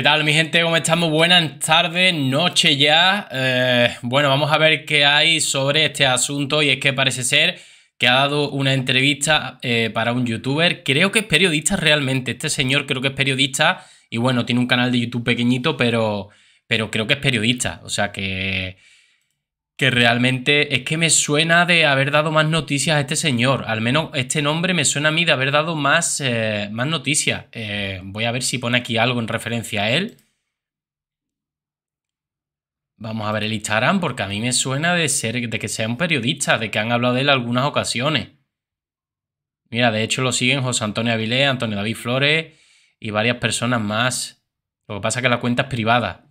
¿Qué tal mi gente? ¿Cómo estamos? Buenas tardes, noche ya. Eh, bueno, vamos a ver qué hay sobre este asunto y es que parece ser que ha dado una entrevista eh, para un youtuber. Creo que es periodista realmente. Este señor creo que es periodista y bueno, tiene un canal de YouTube pequeñito, pero, pero creo que es periodista. O sea que que realmente es que me suena de haber dado más noticias a este señor. Al menos este nombre me suena a mí de haber dado más, eh, más noticias. Eh, voy a ver si pone aquí algo en referencia a él. Vamos a ver el Instagram, porque a mí me suena de ser de que sea un periodista, de que han hablado de él algunas ocasiones. Mira, de hecho lo siguen José Antonio Avilés, Antonio David Flores y varias personas más. Lo que pasa es que la cuenta es privada.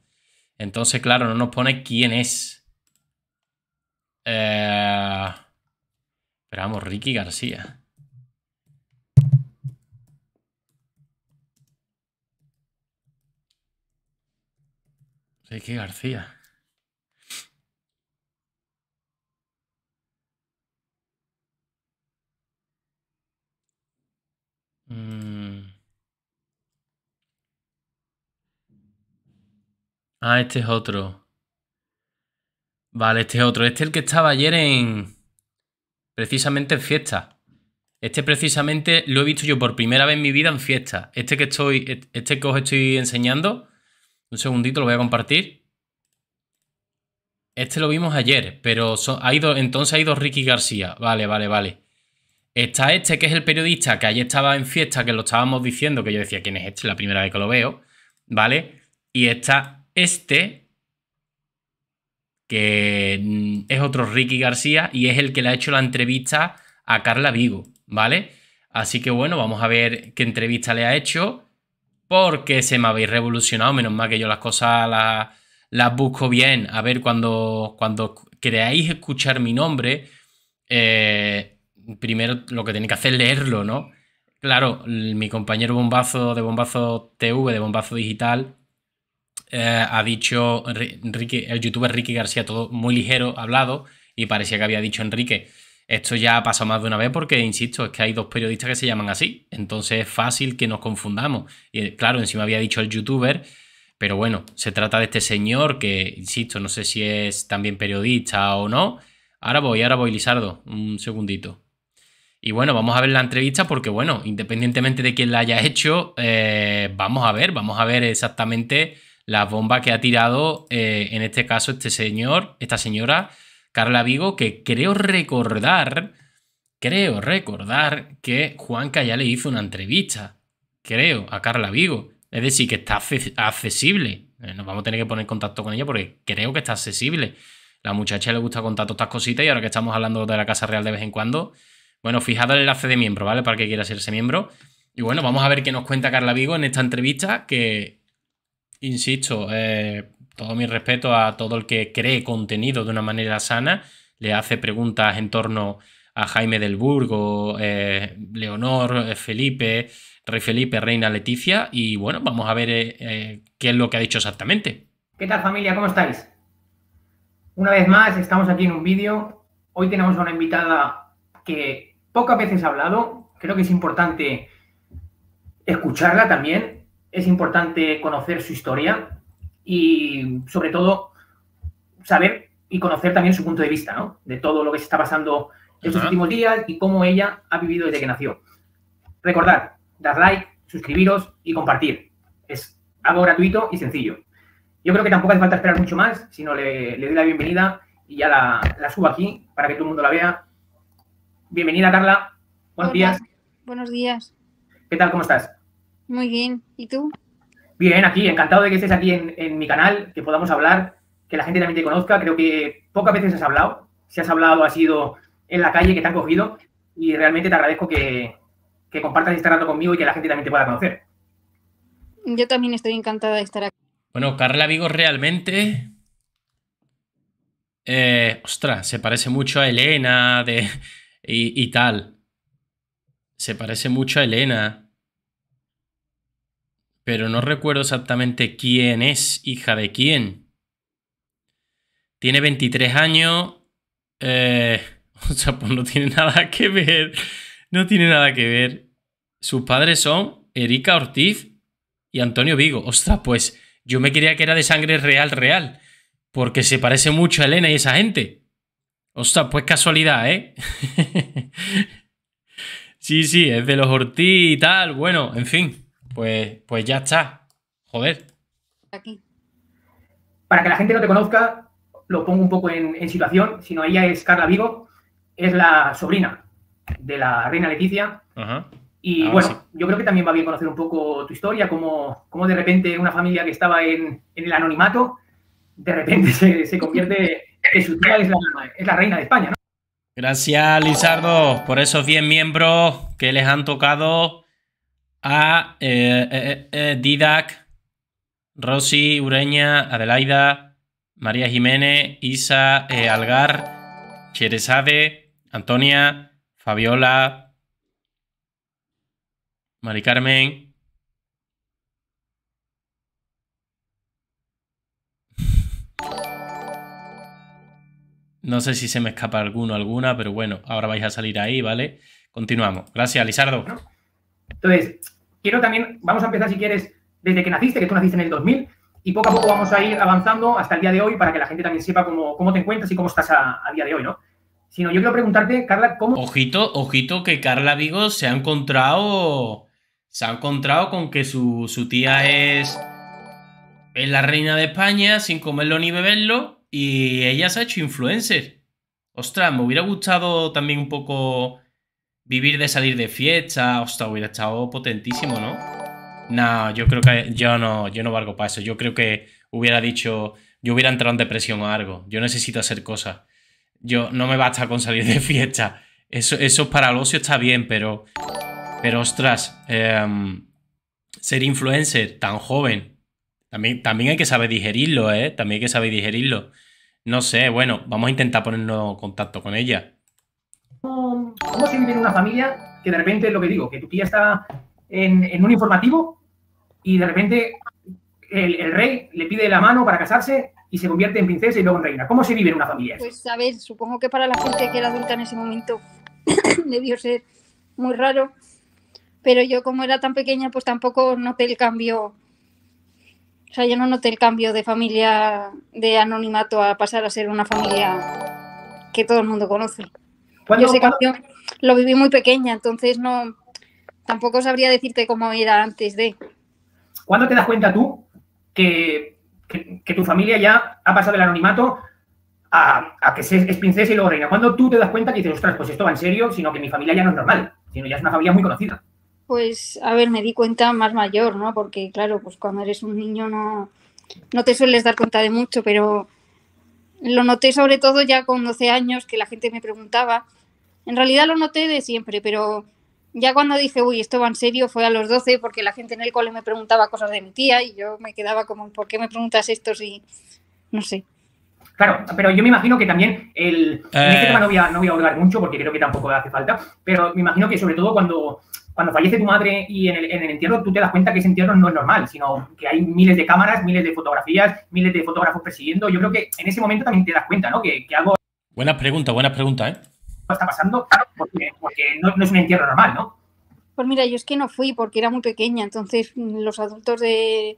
Entonces, claro, no nos pone quién es. Esperamos, eh, Ricky García. Ricky García. Mm. Ah, este es otro. Vale, este otro. Este es el que estaba ayer en... Precisamente en fiesta. Este precisamente lo he visto yo por primera vez en mi vida en fiesta. Este que estoy, este que os estoy enseñando. Un segundito, lo voy a compartir. Este lo vimos ayer, pero ha ido entonces ha ido Ricky García. Vale, vale, vale. Está este que es el periodista que ayer estaba en fiesta, que lo estábamos diciendo, que yo decía, ¿quién es este? La primera vez que lo veo, ¿vale? Y está este que mm, es otro Ricky García y es el que le ha hecho la entrevista a Carla Vigo, ¿vale? Así que bueno, vamos a ver qué entrevista le ha hecho, porque se me habéis revolucionado, menos mal que yo las cosas las, busco bien. A ver, cuando, cuando queráis escuchar mi nombre, eh, primero lo que tenéis que hacer es leerlo, ¿no? Claro, mi compañero Bombazo de Bombazo TV, de Bombazo Digital, eh, ha dicho Enrique el youtuber Ricky García, todo muy ligero hablado, y parecía que había dicho Enrique. Esto ya ha pasado más de una vez porque, insisto, es que hay dos periodistas que se llaman así, entonces es fácil que nos confundamos. Y eh, claro, encima había dicho el youtuber, pero bueno, se trata de este señor que, insisto, no sé si es también periodista o no. Ahora voy, ahora voy, Lizardo, un segundito. Y bueno, vamos a ver la entrevista porque, bueno, independientemente de quién la haya hecho, eh, vamos a ver, vamos a ver exactamente la bomba que ha tirado, eh, en este caso, este señor, esta señora, Carla Vigo, que creo recordar, creo recordar que Juanca ya le hizo una entrevista, creo, a Carla Vigo. Es decir, que está accesible. Eh, nos vamos a tener que poner en contacto con ella porque creo que está accesible. La muchacha le gusta contar todas estas cositas y ahora que estamos hablando de la Casa Real de vez en cuando, bueno, fijad el enlace de miembro, ¿vale? Para que quiera ser ese miembro. Y bueno, vamos a ver qué nos cuenta Carla Vigo en esta entrevista que Insisto, eh, todo mi respeto a todo el que cree contenido de una manera sana, le hace preguntas en torno a Jaime del Burgo, eh, Leonor, eh, Felipe, Rey Felipe, Reina Leticia, y bueno, vamos a ver qué es lo que ha dicho exactamente. ¿Qué tal familia? ¿Cómo estáis? Una vez más, estamos aquí en un vídeo. Hoy tenemos a una invitada que pocas veces ha hablado. Creo que es importante escucharla también, es importante conocer su historia y sobre todo saber y conocer también su punto de vista, ¿no? De todo lo que se está pasando en estos últimos días y cómo ella ha vivido desde que nació. Recordad, dar like, suscribiros y compartir. Es algo gratuito y sencillo. Yo creo que tampoco hace falta esperar mucho más, sino le, le doy la bienvenida y ya la, subo aquí para que todo el mundo la vea. Bienvenida, Carla. Buenos días. Buenos días. ¿Qué tal? ¿Cómo estás? Muy bien, ¿y tú? Bien, aquí, encantado de que estés aquí en, mi canal, que podamos hablar, que la gente también te conozca. Creo que pocas veces has hablado, si has hablado ha sido en la calle que te han cogido y realmente te agradezco que, compartas este conmigo y que la gente también te pueda conocer. Yo también estoy encantada de estar aquí. Bueno, Carla Vigo realmente. Eh, ostras, se parece mucho a Elena de, y, y tal. Se parece mucho a Elena pero no recuerdo exactamente quién es hija de quién. Tiene 23 años. Eh, o sea, pues no tiene nada que ver. No tiene nada que ver. Sus padres son Erika Ortiz y Antonio Vigo. Ostras, pues yo me creía que era de sangre real, real. Porque se parece mucho a Elena y esa gente. Ostras, pues casualidad, ¿eh? sí, sí, es de los Ortiz y tal. Bueno, en fin. Pues, pues, ya está. Joder. Aquí. Para que la gente no te conozca, lo pongo un poco en, situación. situación, no, ella es Carla Vigo, es la sobrina de la reina Leticia. Y bueno, yo creo que también va bien conocer un poco tu historia, cómo, cómo de repente una familia que estaba en, el anonimato, de repente se, convierte en su tía, es la, reina de España, Gracias, Lizardo, por esos 10 miembros que les han tocado a eh, eh, eh, Didac, Rosy, Ureña, Adelaida, María Jiménez, Isa, Algar, Cheresade, Antonia, Fabiola, Mari Carmen. No sé si se me escapa alguno alguna, pero bueno, ahora vais a salir ahí, ¿vale? Continuamos. Gracias, Lizardo. Entonces, quiero también, vamos a empezar si quieres, desde que naciste, que tú naciste en el 2000, y poco a poco vamos a ir avanzando hasta el día de hoy para que la gente también sepa cómo, cómo te encuentras y cómo estás a, día de hoy, ¿no? Sino yo quiero preguntarte, Carla, ¿cómo... Ojito, ojito que Carla Vigo se ha encontrado... Se ha encontrado con que su, su tía es... Es la reina de España sin comerlo ni beberlo y ella se ha hecho influencer. Ostras, me hubiera gustado también un poco Vivir de salir de fiesta, hostia, hubiera estado potentísimo, ¿no? No, yo creo que yo no, yo no valgo para eso. Yo creo que hubiera dicho, yo hubiera entrado en depresión o algo. Yo necesito hacer cosas. Yo no me basta con salir de fiesta. Eso, eso para el ocio está bien, pero, pero ostras, em, ser influencer tan joven, también, también hay que saber digerirlo, ¿eh? También hay que saber digerirlo. No sé, bueno, vamos a intentar ponernos en contacto con ella. ¿cómo se vive en una familia que de repente, lo que digo, que tu tía está en, un informativo y de repente el, rey le pide la mano para casarse y se convierte en princesa y luego en reina? ¿Cómo se vive en una familia? Pues a ver, supongo que para la gente que era adulta en ese momento debió ser muy raro, pero yo como era tan pequeña, pues tampoco noté el cambio. O sea, yo no noté el cambio de familia de anonimato a pasar a ser una familia que todo el mundo conoce. Yo sé que lo viví muy pequeña, entonces no tampoco sabría decirte cómo era antes de. ¿Cuándo te das cuenta tú que, tu familia ya ha pasado el anonimato a, a que es princesa y luego reina? ¿Cuándo tú te das cuenta que dices, ostras, pues esto va en serio, sino que mi familia ya no es normal, sino ya es una familia muy conocida? Pues, a ver, me di cuenta más mayor, ¿no? Porque, claro, pues cuando eres un niño no, no te sueles dar cuenta de mucho, pero lo noté sobre todo ya con 12 años que la gente me preguntaba en realidad lo noté de siempre, pero ya cuando dije, uy, esto va en serio, fue a los 12 porque la gente en el cole me preguntaba cosas de mi tía y yo me quedaba como, ¿por qué me preguntas esto si no sé? Claro, pero yo me imagino que también el... En este eh. tema no voy, a, obligar hablar mucho porque creo que tampoco hace falta, pero me imagino que sobre todo cuando cuando fallece tu madre y en el, entierro tú te das cuenta que ese entierro no es normal, sino que hay miles de cámaras, miles de fotografías, miles de fotógrafos persiguiendo. Yo creo que en ese momento también te das cuenta, ¿no? Que, que algo... Buenas pregunta, buenas pregunta, ¿eh? está pasando, claro, porque, no, es un entierro normal, ¿no? Pues mira, yo es que no fui porque era muy pequeña, entonces los adultos de...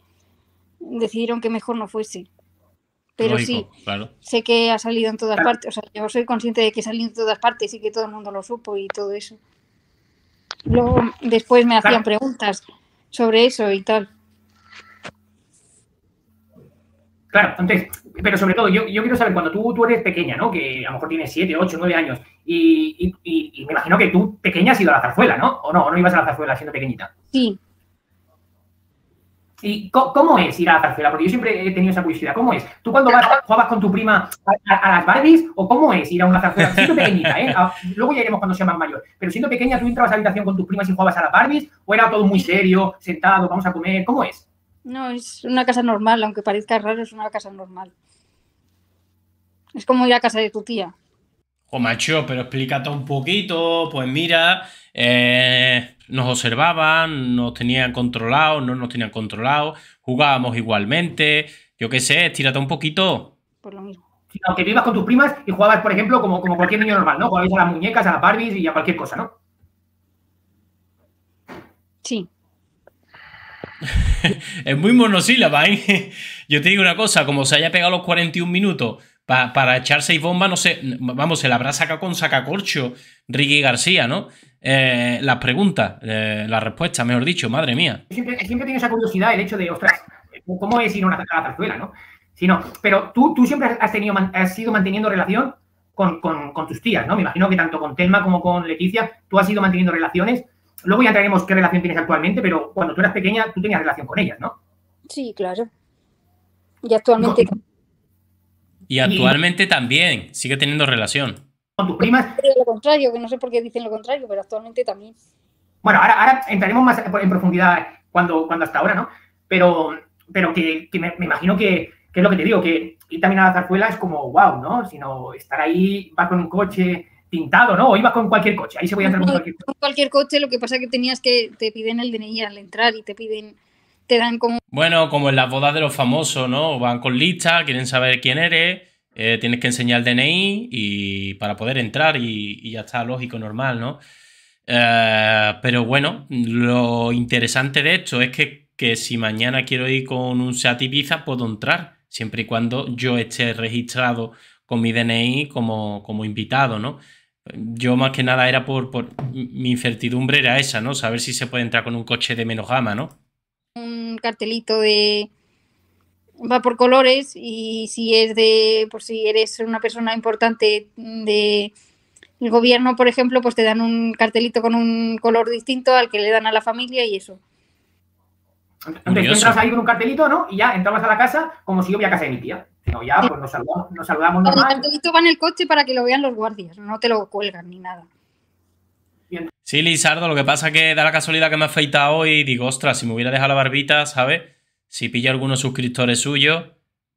decidieron que mejor no fuese. Pero sí, sé que ha salido en todas partes, o sea, yo soy consciente de que ha salido en todas partes y que todo el mundo lo supo y todo eso. Luego, después me hacían preguntas sobre eso y tal. Claro, entonces, pero sobre todo, yo, quiero saber, cuando tú, tú eres pequeña, ¿no? Que a lo mejor tienes 7, 8, 9 años, y, me imagino que tú pequeña has ido a la zarzuela, ¿no? ¿O no? ¿O no ibas a la zarzuela siendo pequeñita? Sí. ¿Y cómo, es ir a la zarzuela? Porque yo siempre he tenido esa curiosidad. ¿Cómo es? ¿Tú cuando vas, jugabas con tu prima a, las Barbies o cómo es ir a una zarzuela? Siendo pequeñita, ¿eh? Ah, luego ya iremos cuando sea más mayor. Pero siendo pequeña, ¿tú entrabas a la habitación con tus primas y jugabas a las Barbies? ¿O era todo muy serio, sentado, vamos a comer? ¿Cómo es? No, es una casa normal, aunque parezca raro, es una casa normal. Es como ir a casa de tu tía. O macho, pero explícate un poquito, pues mira, eh, nos observaban, nos tenían controlados, no nos tenían controlado, jugábamos igualmente, yo qué sé, estírate un poquito. Por pues lo mismo. Aunque vivas con tus primas y jugabas, por ejemplo, como, como cualquier niño normal, ¿no? Jugabais a las muñecas, a las Barbies y a cualquier cosa, ¿no? Sí. es muy monosílaba, ¿eh? Yo te digo una cosa, como se haya pegado los 41 minutos para echar seis bombas, no sé, vamos, se la habrá sacado con sacacorcho Ricky García, ¿no? Eh, las preguntas, eh, las respuestas, mejor dicho, madre mía. Siempre, siempre tenido esa curiosidad, el hecho de, ostras, ¿cómo es ir a una zarzuela, la Si no, pero tú, tú siempre has, tenido, has sido manteniendo relación con, tus tías, ¿no? Me imagino que tanto con Telma como con Leticia, tú has sido manteniendo relaciones Luego ya entraremos qué relación tienes actualmente, pero cuando tú eras pequeña, tú tenías relación con ellas, ¿no? Sí, claro. Y actualmente. Y actualmente también, sigue teniendo relación. Con tus primas. Pero lo contrario, que no sé por qué dicen lo contrario, pero actualmente también. Bueno, ahora, entraremos más en profundidad cuando, cuando hasta ahora, ¿no? Pero, pero que, me, imagino que, es lo que te digo, que ir también a la zarzuela es como wow, ¿no? Sino estar ahí, va con un coche, pintado, ¿no? O ibas con cualquier coche, ahí se podía entrar con cualquier coche. cualquier coche, lo que pasa es que tenías que, te piden el DNI al entrar y te piden, te dan como... Bueno, como en las bodas de los famosos, ¿no? Van con lista, quieren saber quién eres, eh, tienes que enseñar el DNI y para poder entrar y, ya está, lógico, normal, ¿no? Eh, pero bueno, lo interesante de esto es que, si mañana quiero ir con un SEAT Ibiza, puedo entrar, siempre y cuando yo esté registrado con mi DNI como, como invitado, ¿no? Yo más que nada era por, por, mi incertidumbre era esa, ¿no? Saber si se puede entrar con un coche de menos gama, ¿no? Un cartelito de va por colores y si es de por si eres una persona importante de el gobierno, por ejemplo, pues te dan un cartelito con un color distinto al que le dan a la familia y eso. Entonces entras ahí con un cartelito, ¿no? Y ya entrabas a la casa como si yo voy a casa de mi tía. ya, pues nos saludamos, nos normal. El cartelito va en el coche para que lo vean los guardias, no te lo cuelgan ni nada. Sí, Lizardo, lo que pasa es que da la casualidad que me he afeitado hoy y digo, ostras, si me hubiera dejado la barbita, ¿sabes? Si pilla algunos suscriptores suyos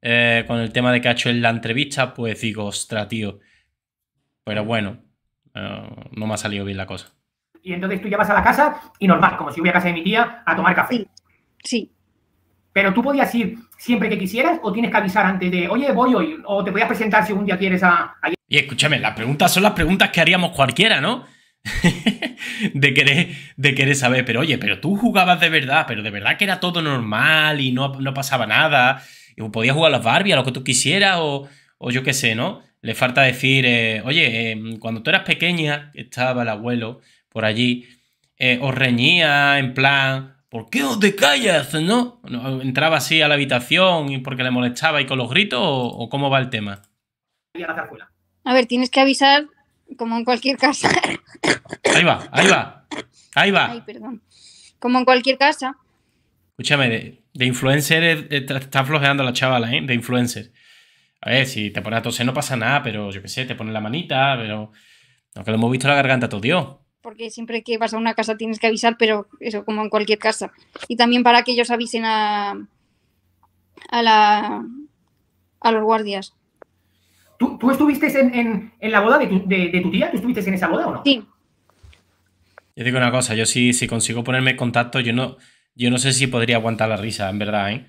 eh, con el tema de que ha hecho en la entrevista, pues digo, ostras, tío. Pero bueno, eh, no me ha salido bien la cosa. Y entonces tú ya vas a la casa y normal, como si hubiera casa de mi tía, a tomar café. Sí. Pero tú podías ir siempre que quisieras o tienes que avisar antes de, oye, voy hoy, o te podías presentar si un día quieres a... Y escúchame, las preguntas son las preguntas que haríamos cualquiera, ¿no? de, querer, de querer saber, pero oye, pero tú jugabas de verdad, pero de verdad que era todo normal y no, no pasaba nada, y podías jugar a las Barbie, a lo que tú quisieras, o, yo qué sé, ¿no? Le falta decir, eh, oye, em, cuando tú eras pequeña, estaba el abuelo por allí, eh, os reñía en plan, ¿Por qué no te callas, no? ¿Entraba así a la habitación y porque le molestaba y con los gritos o, cómo va el tema? A ver, tienes que avisar como en cualquier casa. Ahí va, ahí va, ahí va. Ay, perdón. Como en cualquier casa. Escúchame, de, influencer eh, está flojeando la chavala, ¿eh? De influencer. A ver, si te pones a toser no pasa nada, pero yo qué sé, te pones la manita, pero... Aunque lo hemos visto la garganta todo Dios porque siempre que vas a una casa tienes que avisar, pero eso como en cualquier casa. Y también para que ellos avisen a, a, la, a los guardias. ¿Tú, estuviste en, la boda de tu, de, tía? ¿Tú estuviste en esa boda o no? Sí. Yo digo una cosa, yo sí, si, consigo ponerme en contacto, yo no, yo no sé si podría aguantar la risa, en verdad, ¿eh?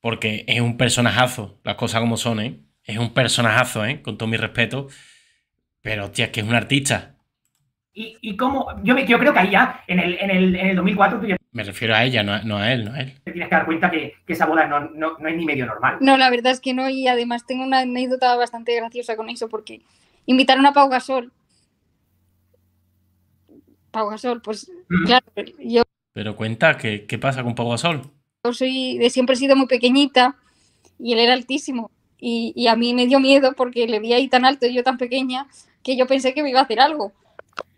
Porque es un personajazo, las cosas como son, ¿eh? Es un personajazo, ¿eh? Con todo mi respeto. Pero, hostia, es que es un artista. Y, y cómo, yo, creo que ahí ya, en el, en el, en el 2004, Me refiero a ella, no a, él, no él. Te tienes que dar cuenta que, esa boda no, es ni medio normal. No, la verdad es que no, y además tengo una anécdota bastante graciosa con eso, porque invitaron a Pau Gasol. Pau Gasol, pues mm. claro, yo... Pero cuenta, ¿qué, qué pasa con Pau Gasol? Yo soy, de siempre he sido muy pequeñita y él era altísimo. Y, y a mí me dio miedo porque le vi ahí tan alto y yo tan pequeña que yo pensé que me iba a hacer algo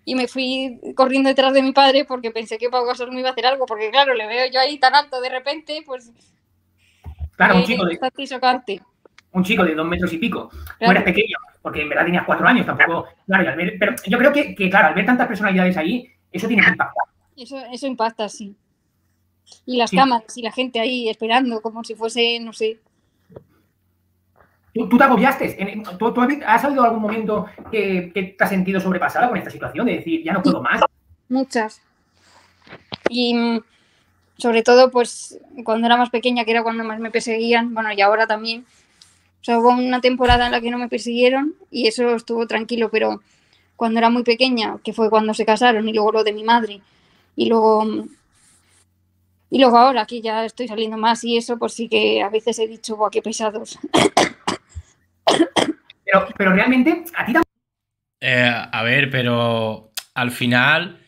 y me fui corriendo detrás de mi padre porque pensé que Pau Gasol me iba a hacer algo, porque claro, le veo yo ahí tan alto de repente, pues... Claro, un chico de... dos metros y pico. No eres pequeño, porque en verdad tenías cuatro años, tampoco... Claro, pero yo creo que, claro, al ver tantas personalidades ahí, eso tiene que impactar. Eso, eso impacta, sí. Y las camas, y la gente ahí esperando como si fuese, no sé, ¿Tú, tú te agobiaste? ¿Tú, salido algún momento que, te has sentido sobrepasada con esta situación? De decir, ya no puedo más. Muchas. Y mm, sobre todo, pues, cuando era más pequeña, que era cuando más me perseguían, bueno, y ahora también. O hubo una temporada en la que no me persiguieron y eso estuvo tranquilo, pero cuando era muy pequeña, que fue cuando se casaron, y luego lo de mi madre, y luego mm, y luego ahora aquí ya estoy saliendo más y eso, pues sí que a veces he dicho, guau, qué pesados. Pero, pero realmente, a ti también. Eh, a ver, pero al final,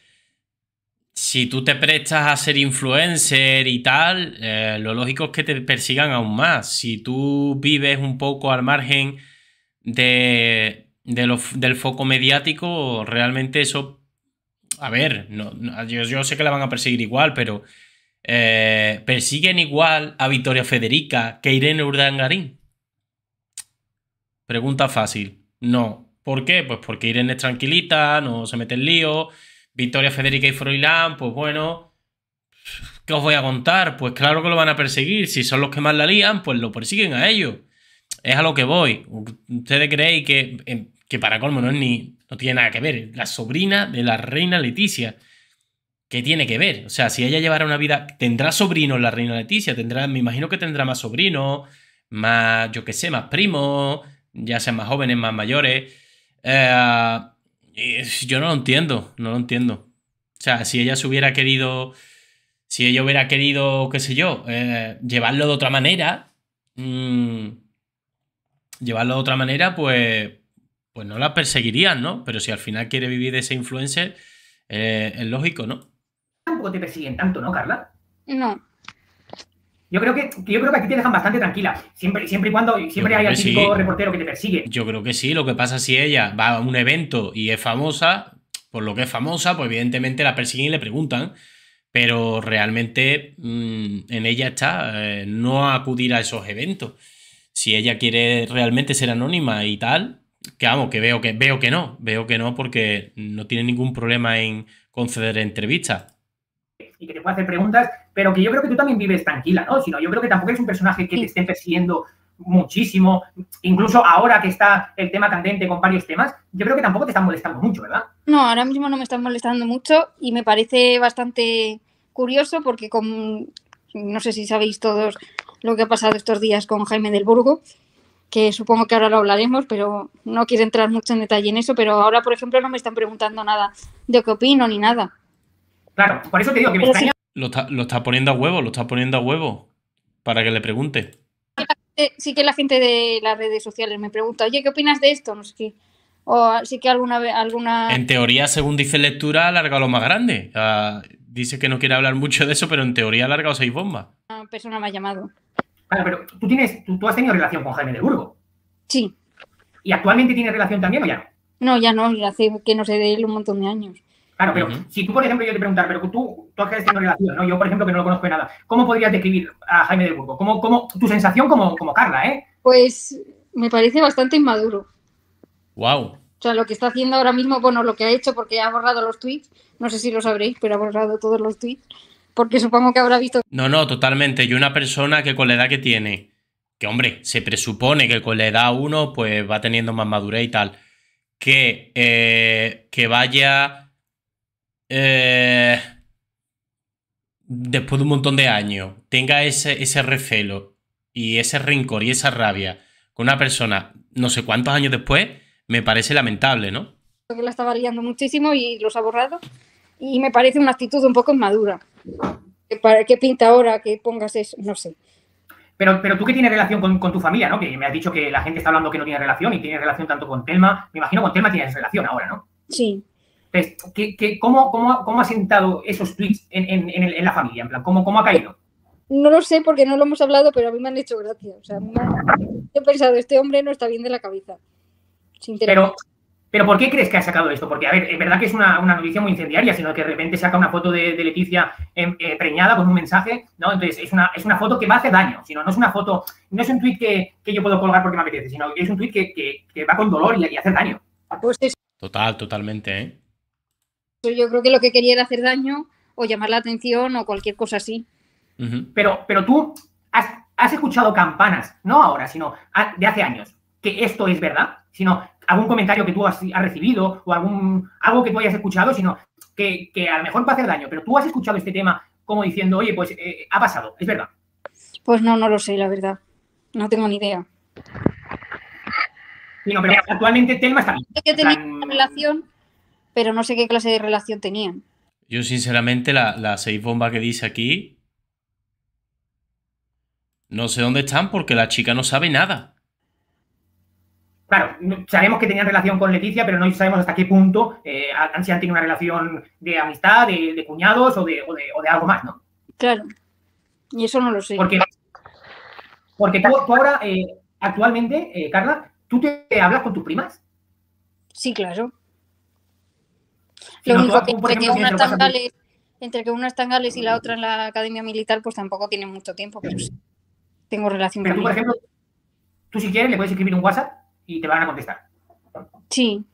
si tú te prestas a ser influencer y tal, eh, lo lógico es que te persigan aún más. Si tú vives un poco al margen de, del foco mediático, realmente eso... A ver, yo, sé que la van a perseguir igual, pero eh, persiguen igual a Victoria Federica que Irene Urdangarín. Pregunta fácil. No. ¿Por qué? Pues porque Irene es tranquilita, no se mete en lío. Victoria, Federica y Froilán, pues bueno, ¿qué os voy a contar? Pues claro que lo van a perseguir. Si son los que más la lían, pues lo persiguen a ellos. Es a lo que voy. Ustedes creéis que, que para colmo no es ni. no tiene nada que ver. La sobrina de la reina Leticia. ¿Qué tiene que ver? O sea, si ella llevara una vida. Tendrá sobrinos la reina Leticia. Tendrá, me imagino que tendrá más sobrinos, más, yo qué sé, más primos ya sean más jóvenes, más mayores. Eh, yo no lo entiendo, no lo entiendo. O sea, si ella se hubiera querido, si ella hubiera querido, qué sé yo, eh, llevarlo de otra manera, mm, llevarlo de otra manera, pues, pues no la perseguirían, ¿no? Pero si al final quiere vivir de ese influencer, eh, es lógico, ¿no? Tampoco te persiguen tanto, ¿no, Carla? No. Yo creo que, yo creo que aquí te dejan bastante tranquila. Siempre, siempre y cuando siempre hay al reportero que te persigue. Yo creo que sí. Lo que pasa si ella va a un evento y es famosa, por lo que es famosa, pues evidentemente la persiguen y le preguntan. Pero realmente mm, en ella está eh, no acudir a esos eventos. Si ella quiere realmente ser anónima y tal, que vamos, que veo que veo que no, veo que no, porque no tiene ningún problema en conceder entrevistas y que te pueda hacer preguntas, pero que yo creo que tú también vives tranquila, ¿no? Sino yo creo que tampoco eres un personaje que te esté persiguiendo muchísimo, incluso ahora que está el tema candente con varios temas, yo creo que tampoco te están molestando mucho, ¿verdad? No, ahora mismo no me están molestando mucho y me parece bastante curioso porque con, no sé si sabéis todos lo que ha pasado estos días con Jaime del Burgo, que supongo que ahora lo hablaremos, pero no quiero entrar mucho en detalle en eso, pero ahora, por ejemplo, no me están preguntando nada de qué opino ni nada. Claro, por eso te digo que me Lo está, poniendo a huevo, lo está poniendo a huevo para que le pregunte. Sí que la gente de las redes sociales me pregunta, oye, ¿qué opinas de esto? No sé qué. O sí que alguna vez, alguna. En teoría, según dice lectura, ha largado lo más grande. Ah, dice que no quiere hablar mucho de eso, pero en teoría ha largado seis bombas. Una persona me ha llamado. Claro, pero tú tienes, tú, tú has tenido relación con Jaime de Burgo. Sí. ¿Y actualmente tienes relación también o ya no? No, ya no, hace que no sé de él un montón de años. Claro, pero si tú, por ejemplo, yo te preguntara, pero tú, tú has tenido relación, ¿no? Yo, por ejemplo, que no lo conozco nada, ¿cómo podrías describir a Jaime del Burgo? tu sensación como, como Carla, eh? Pues me parece bastante inmaduro. Wow. O sea, lo que está haciendo ahora mismo, bueno, lo que ha hecho porque ha borrado los tweets, no sé si lo sabréis, pero ha borrado todos los tweets, porque supongo que habrá visto... No, no, totalmente. Y una persona que con la edad que tiene, que hombre, se presupone que con la edad uno pues va teniendo más madurez y tal, que, eh, que vaya eh, después de un montón de años, tenga ese, ese recelo y ese rencor y esa rabia con una persona no sé cuántos años después, me parece lamentable, ¿no? Que la estaba liando muchísimo y los ha borrado. Y me parece una actitud un poco inmadura. ¿Para qué pinta ahora que pongas eso? No sé. Pero, pero tú que tienes relación con, con, tu familia, ¿no? Que me has dicho que la gente está hablando que no tiene relación y tiene relación tanto con Telma. Me imagino con Telma tienes relación ahora, ¿no? Sí cómo, ha sentado esos tweets en, la familia? ¿cómo, ha caído? No lo sé porque no lo hemos hablado, pero a mí me han hecho gracia. O sea, he pensado, este hombre no está bien de la cabeza. Pero, pero ¿por qué crees que ha sacado esto? Porque, a ver, es verdad que es una, noticia muy incendiaria, sino que de repente saca una foto de, Leticia em, eh, preñada con un mensaje, ¿no? Entonces, es una, es una foto que va a hacer daño, sino no es una foto, no es un tweet que, yo puedo colgar porque me apetece, sino que es un tweet que, va con dolor y, hace daño. Pues Total, totalmente, ¿eh? Yo creo que lo que quería era hacer daño o llamar la atención o cualquier cosa así. pero, pero tú has, escuchado campanas, no ahora, sino de hace años, que esto es verdad, sino algún comentario que tú has, recibido o algún algo que tú hayas escuchado, sino que, a lo mejor puede hacer daño, pero tú has escuchado este tema como diciendo, oye, pues eh, ha pasado, es verdad. Pues no, no lo sé, la verdad. No tengo ni idea. Sí, pero actualmente Telma está bien. Que una relación pero no sé qué clase de relación tenían. Yo sinceramente la, seis bomba que dice aquí, no sé dónde están porque la chica no sabe nada. Claro, sabemos que tenían relación con Leticia, pero no sabemos hasta qué punto eh, han, tenido una relación de amistad, de, cuñados o de, algo más, ¿no? Claro, y eso no lo sé. Porque, porque tú, ahora, eh, actualmente, eh, Carla, ¿tú te hablas con tus primas? Sí, claro. Lo único que entre, que, una tangales, entre que tangales y la otra en la academia militar, pues tampoco tienen mucho tiempo, pero tengo relación pero tú, por ejemplo, tú si quieres le puedes escribir un WhatsApp y te van a contestar. Sí.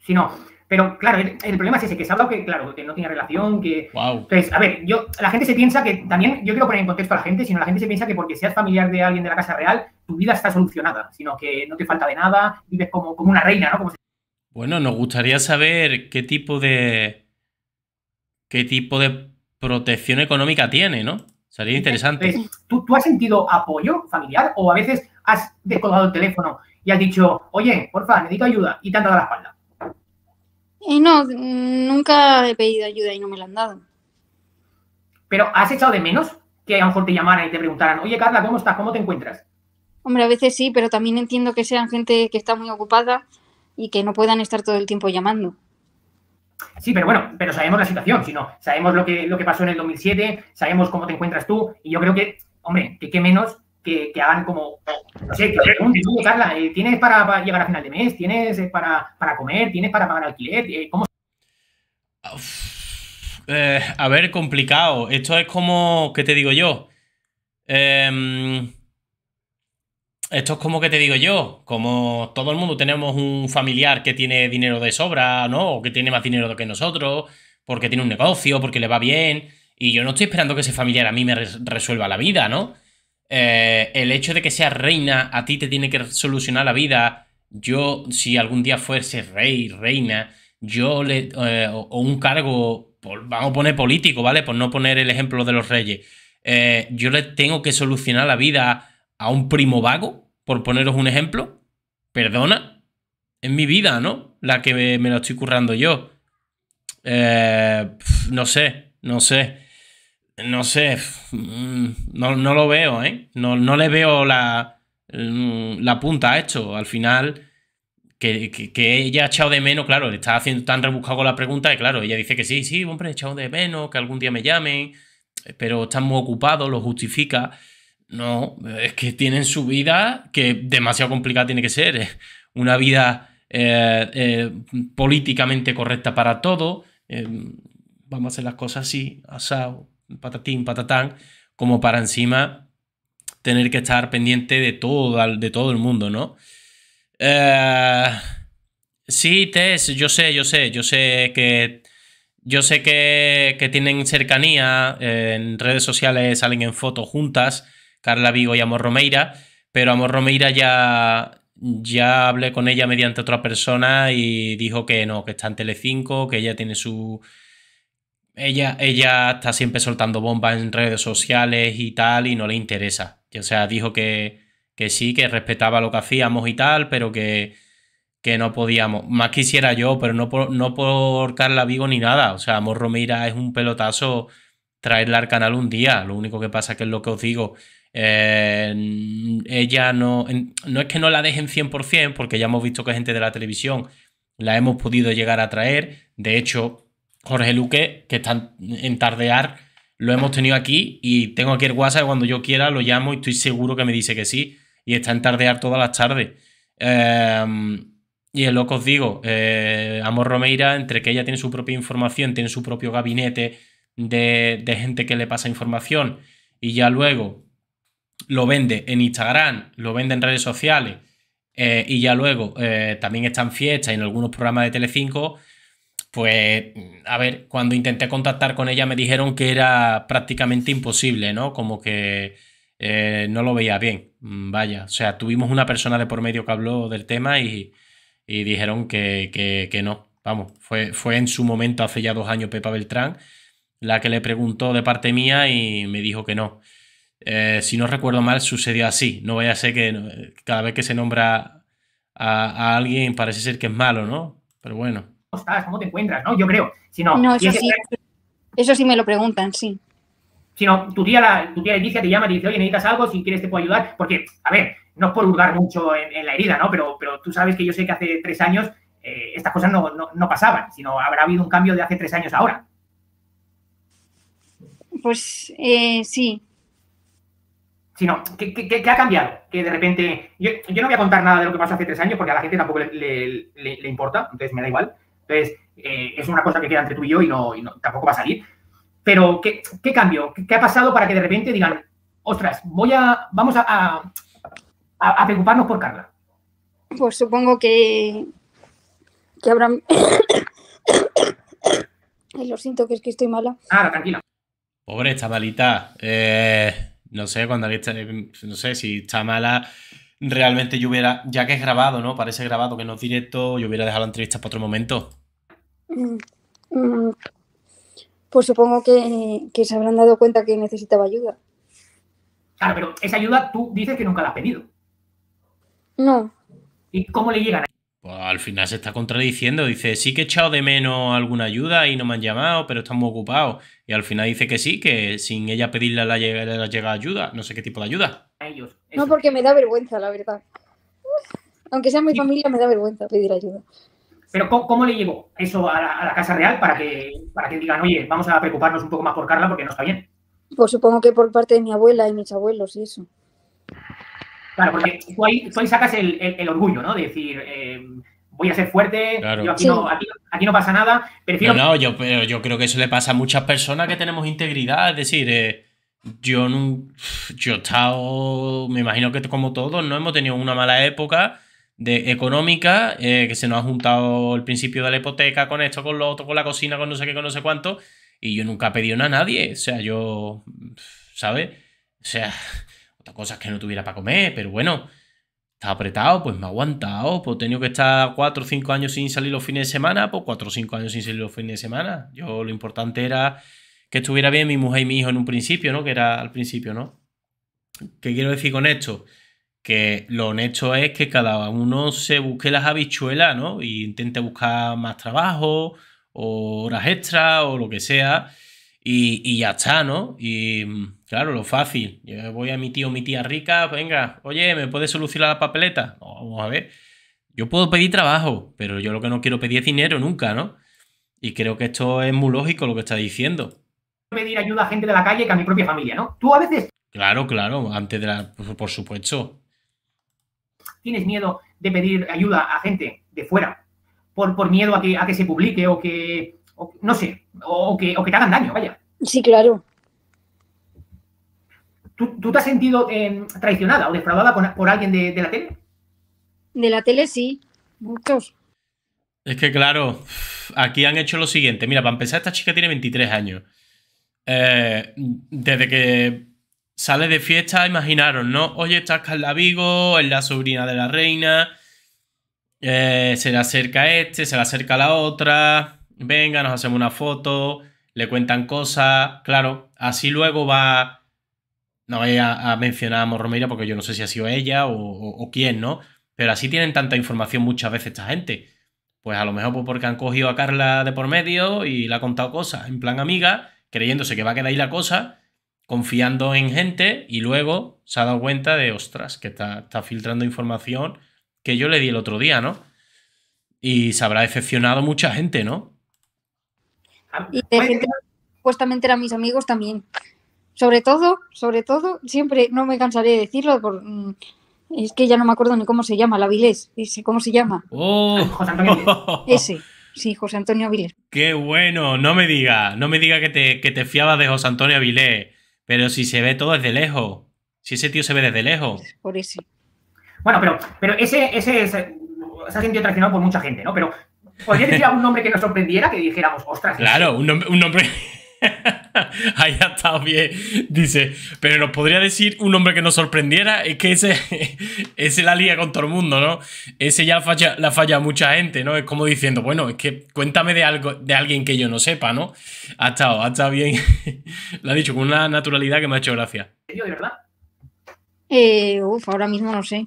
Si no, pero claro, el, problema es ese, que se ha hablado que, claro, que no tiene relación, que... Entonces, a ver, yo, la gente se piensa que, también, yo quiero poner en contexto a la gente, sino la gente se piensa que porque seas familiar de alguien de la Casa Real, tu vida está solucionada, sino que no te falta de nada, vives como, como una reina, ¿no? Bueno, nos gustaría saber qué tipo de. qué tipo de protección económica tiene, ¿no? Sería interesante. ¿Tú, has sentido apoyo familiar o a veces has descolgado el teléfono y has dicho, oye, porfa, necesito ayuda y te han dado la espalda? Eh, no, mm, nunca he pedido ayuda y no me la han dado. Pero ¿has echado de menos que a lo mejor te llamaran y te preguntaran, oye, Carla, ¿cómo estás? ¿Cómo te encuentras? Hombre, a veces sí, pero también entiendo que sean gente que está muy ocupada y que no puedan estar todo el tiempo llamando. Sí, pero bueno, pero sabemos la situación, si no, sabemos lo que, lo que pasó en el 2007, sabemos cómo te encuentras tú, y yo creo que, hombre, que qué menos que, hagan como, no sé, que tú, Carla, eh, ¿tienes para, llevar llegar a final de mes? ¿Tienes eh, para, comer? ¿Tienes para pagar alquiler? Eh, ¿Cómo? a ver, complicado. Esto es como, ¿qué te digo yo? Eh, esto es como que te digo yo, como todo el mundo tenemos un familiar que tiene dinero de sobra, ¿no? O que tiene más dinero que nosotros, porque tiene un negocio, porque le va bien, y yo no estoy esperando que ese familiar a mí me resuelva la vida, ¿no? Eh, el hecho de que sea reina a ti te tiene que solucionar la vida. Yo, si algún día fuese rey, reina, yo le... Eh, o, un cargo, vamos a poner político, ¿vale? Por no poner el ejemplo de los reyes. Eh, yo le tengo que solucionar la vida a un primo vago, por poneros un ejemplo, perdona, es mi vida, ¿no? La que me, lo estoy currando yo. Eh, no sé, no sé. No sé. Mm, no, lo veo, ¿eh? No, le veo la, mm, la punta a esto. Al final, que, ella ha echado de menos, claro, le está haciendo tan rebuscado la pregunta, y claro, ella dice que sí, sí, hombre, he echado de menos, que algún día me llamen, pero están muy ocupados, lo justifica. No, es que tienen su vida que demasiado complicada tiene que ser. Una vida eh, eh, políticamente correcta para todo. Eh, vamos a hacer las cosas así, asado, patatín, patatán, como para encima tener que estar pendiente de todo, de todo el mundo, ¿no? sí, Tess, yo sé, yo sé, yo sé que yo sé que, que tienen cercanía, en redes sociales salen en fotos juntas, Carla Vigo y Amor Romeira, pero Amor Romeira ya, ya hablé con ella mediante otra persona y dijo que no, que está en Telecinco, que ella tiene su... Ella, ella está siempre soltando bombas en redes sociales y tal y no le interesa. O sea, dijo que, que sí, que respetaba lo que hacíamos y tal, pero que, que no podíamos. Más quisiera yo, pero no por, no por Carla Vigo ni nada. O sea, Amor Romeira es un pelotazo traerla al canal un día. Lo único que pasa que es lo que os digo, eh, ella no, no es que no la dejen 100%, porque ya hemos visto que gente de la televisión la hemos podido llegar a traer. De hecho, Jorge Luque, que está en tardear, lo hemos tenido aquí y tengo aquí el WhatsApp cuando yo quiera lo llamo y estoy seguro que me dice que sí. Y está en tardear todas las tardes. Eh, y el lo que os digo, eh, Amor Romeira, entre que ella tiene su propia información, tiene su propio gabinete de, de gente que le pasa información, y ya luego lo vende en Instagram, lo vende en redes sociales eh, y ya luego eh, también está en fiesta en algunos programas de Telecinco, pues a ver, cuando intenté contactar con ella me dijeron que era prácticamente imposible, ¿no? Como que eh, no lo veía bien, mm, vaya. O sea, tuvimos una persona de por medio que habló del tema y, dijeron que, que, que, no. Vamos, fue, fue en su momento, hace ya dos años, Pepa Beltrán, la que le preguntó de parte mía y me dijo que no. Eh, si no recuerdo mal, sucedió así. No vaya a ser que cada vez que se nombra a, alguien parece ser que es malo, ¿no? Pero bueno. ¿Cómo estás? ¿Cómo te encuentras? ¿No? Yo creo. Si no, eso, sí, me lo preguntan, sí. Si no, tu tía, la, tu tía te llama y te dice, oye, necesitas algo, si quieres te puedo ayudar. Porque, a ver, no es por hurgar mucho en, la herida, ¿no? Pero, pero tú sabes que yo sé que hace tres años eh, estas cosas no, pasaban, sino habrá habido un cambio de hace tres años ahora. Pues eh, sí, sino ¿qué, qué, ha cambiado? Que de repente, yo, no voy a contar nada de lo que pasó hace tres años porque a la gente tampoco le, importa, entonces me da igual. Entonces, eh, es una cosa que queda entre tú y yo y, no, tampoco va a salir. Pero, ¿qué, qué cambio? ¿Qué, ha pasado para que de repente digan, ostras, voy a, vamos a, preocuparnos por Carla? Pues supongo que, que habrá lo siento, que es que estoy mala. Ah, tranquila. Pobre chavalita. Eh, no sé, cuando eh, no sé si está mala, realmente yo hubiera, ya que es grabado, ¿no? Parece grabado que no es directo, yo hubiera dejado la entrevista para otro momento. Mm, mm. Pues supongo que, que se habrán dado cuenta que necesitaba ayuda. Claro, ah, pero esa ayuda tú dices que nunca la has pedido. No. ¿Y cómo le llegan? Pues al final se está contradiciendo. Dice, sí que he echado de menos alguna ayuda y no me han llamado, pero estamos ocupados. Y al final dice que sí, que sin ella pedirle la, llegada la llega ayuda, no sé qué tipo de ayuda. Ellos, no, porque me da vergüenza, la verdad. Aunque sea mi familia, me da vergüenza pedir ayuda. Pero ¿cómo, le llevo eso a la, Casa Real para que, para que digan, oye, vamos a preocuparnos un poco más por Carla porque no está bien? Pues supongo que por parte de mi abuela y mis abuelos y eso. Claro, porque tú ahí, sacas el, el, orgullo, ¿no? De decir, eh, voy a ser fuerte, claro. aquí, no, pasa nada. Prefiero... No, yo, pero yo creo que eso le pasa a muchas personas que tenemos integridad, es decir, eh, yo, yo he estado, me imagino que como todos, no hemos tenido una mala época de económica, eh, que se nos ha juntado el principio de la hipoteca con esto, con lo otro, con la cocina, con no sé qué, con no sé cuánto, y yo nunca he pedido nada a nadie, o sea, yo, ¿sabes? O sea, cosas que no tuviera para comer, pero bueno, estaba apretado, pues me ha aguantado, pues he tenido que estar 4 o 5 años sin salir los fines de semana, pues 4 o 5 años sin salir los fines de semana. Yo lo importante era que estuviera bien mi mujer y mi hijo en un principio, ¿no? Que era al principio, ¿no? ¿Qué quiero decir con esto? Que lo honesto es que cada uno se busque las habichuelas, ¿no? Y intente buscar más trabajo o horas extras o lo que sea y, ya está, ¿no? Y mm, claro, lo fácil. Yo voy a mi tío, mi tía rica, venga, oye, ¿me puedes solucionar la papeleta? vamos a ver. Yo puedo pedir trabajo, pero yo lo que no quiero pedir es dinero nunca, ¿no? Y creo que esto es muy lógico lo que está diciendo. Pedir ayuda a gente de la calle que a mi propia familia, ¿no? Tú a veces. Claro, claro, antes de la. Pues, por supuesto. Tienes miedo de pedir ayuda a gente de fuera por, por miedo a que, a que se publique o que. no sé, o que, o te hagan daño, vaya. Sí, claro. ¿Tú, te has sentido em, traicionada o defraudada por, alguien de, la tele? De la tele sí, muchos. Es que claro, aquí han hecho lo siguiente. Mira, para empezar, esta chica tiene 23 años. Eh, desde que sale de fiesta, imaginaron, ¿no? Oye, está Carla Vigo, es la sobrina de la reina. Eh, se le acerca este, se le acerca a la otra venga, nos hacemos una foto, le cuentan cosas, claro, así luego va, no voy a, mencionar a Morromeira porque yo no sé si ha sido ella o, quién, ¿no? Pero así tienen tanta información muchas veces esta gente. Pues a lo mejor pues porque han cogido a Carla de por medio y le ha contado cosas, en plan amiga, creyéndose que va a quedar ahí la cosa, confiando en gente y luego se ha dado cuenta de, ostras, que está filtrando información que yo le di el otro día, ¿no? Y se habrá decepcionado mucha gente, ¿no? Y de supuestamente eran mis amigos también. Sobre todo, sobre todo, siempre, no me cansaré de decirlo, por, mm, es que ya no me acuerdo ni cómo se llama, la Vilés ¿cómo se llama? Oh. José Antonio Ese, sí, José Antonio Avilés. Qué bueno, no me diga, no me diga que te, que fiabas de José Antonio Avilés, pero si se ve todo desde lejos, si ese tío se ve desde lejos. Por ese Bueno, pero, pero ese, ese, se ha sentido traicionado por mucha gente, ¿no? Pero Podría decir algún nombre que nos sorprendiera? Que dijéramos, ostras. Claro, un, un nombre. Ahí ha estado bien, dice. Pero nos podría decir un hombre que nos sorprendiera. Es que ese, ese la liga con todo el mundo, ¿no? Ese ya falla, la falla mucha gente, ¿no? Es como diciendo, bueno, es que cuéntame de algo, de alguien que yo no sepa, ¿no? Ha estado, ha bien. lo ha dicho con una naturalidad que me ha hecho gracia. Yo, de verdad. Eh, uf, ahora mismo no sé.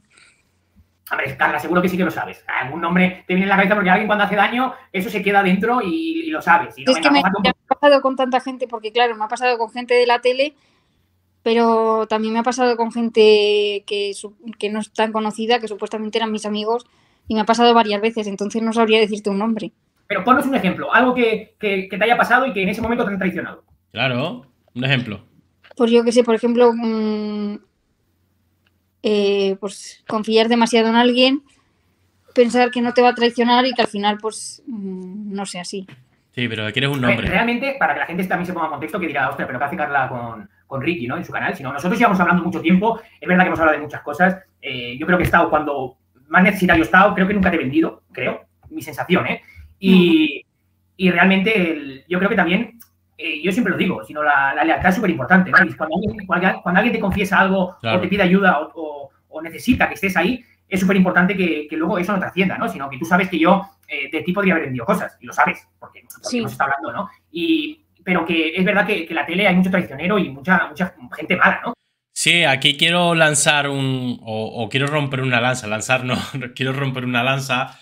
A ver, Carla, seguro que sí que lo sabes. Algún nombre te viene en la cabeza porque alguien cuando hace daño, eso se queda dentro y, lo sabes. me, ha pasado con tanta gente, porque claro, me ha pasado con gente de la tele, pero también me ha pasado con gente que, no es tan conocida, que supuestamente eran mis amigos, y me ha pasado varias veces, entonces no sabría decirte un nombre. Pero ponnos un ejemplo, algo que, te haya pasado y que en ese momento te han traicionado. Claro, un ejemplo. Pues yo qué sé, por ejemplo, eh, pues confiar demasiado en alguien, pensar que no te va a traicionar y que al final, pues, mm, no sea así. Sí, pero quieres un nombre. Realmente, para que la gente también se ponga en contexto, que dirá, ostras, pero ¿qué hace Carla con, con Ricky, ¿no? En su canal, sino nosotros íbamos hablando mucho tiempo, es verdad que hemos hablado de muchas cosas, eh, yo creo que he estado cuando más necesitario he estado, creo que nunca te he vendido, creo, mi sensación, ¿eh? Y, realmente yo creo que también eh, yo siempre lo digo, sino la, lealtad es súper importante. Cuando, alguien te confiesa algo o te pide ayuda o, necesita que estés ahí, es súper importante que, luego eso no trascienda, ¿no? sino que tú sabes que yo eh, de ti podría haber vendido cosas, y lo sabes, porque, nos está hablando, ¿no? pero que es verdad que, que, la tele hay mucho traicionero y mucha, mucha gente mala, ¿no? Sí, aquí quiero lanzar un. O, o quiero romper una lanza, lanzar no, quiero romper una lanza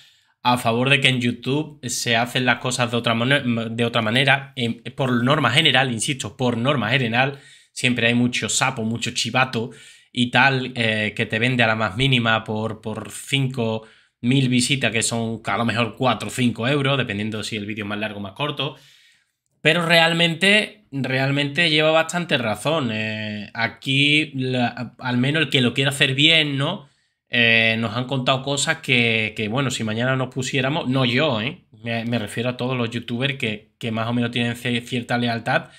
a favor de que en YouTube se hacen las cosas de otra, de otra manera, em, por norma general, insisto, por norma general, siempre hay mucho sapo, mucho chivato y tal, eh, que te vende a la más mínima por, por 5.000 visitas, que son a lo mejor 4 o 5 euros, dependiendo si el vídeo es más largo o más corto. Pero realmente, realmente lleva bastante razón. Eh, aquí, al menos el que lo quiera hacer bien, ¿no? Eh, nos han contado cosas que, que, bueno, si mañana nos pusiéramos, no yo, ¿eh? me, refiero a todos los youtubers que, más o menos tienen cierta lealtad,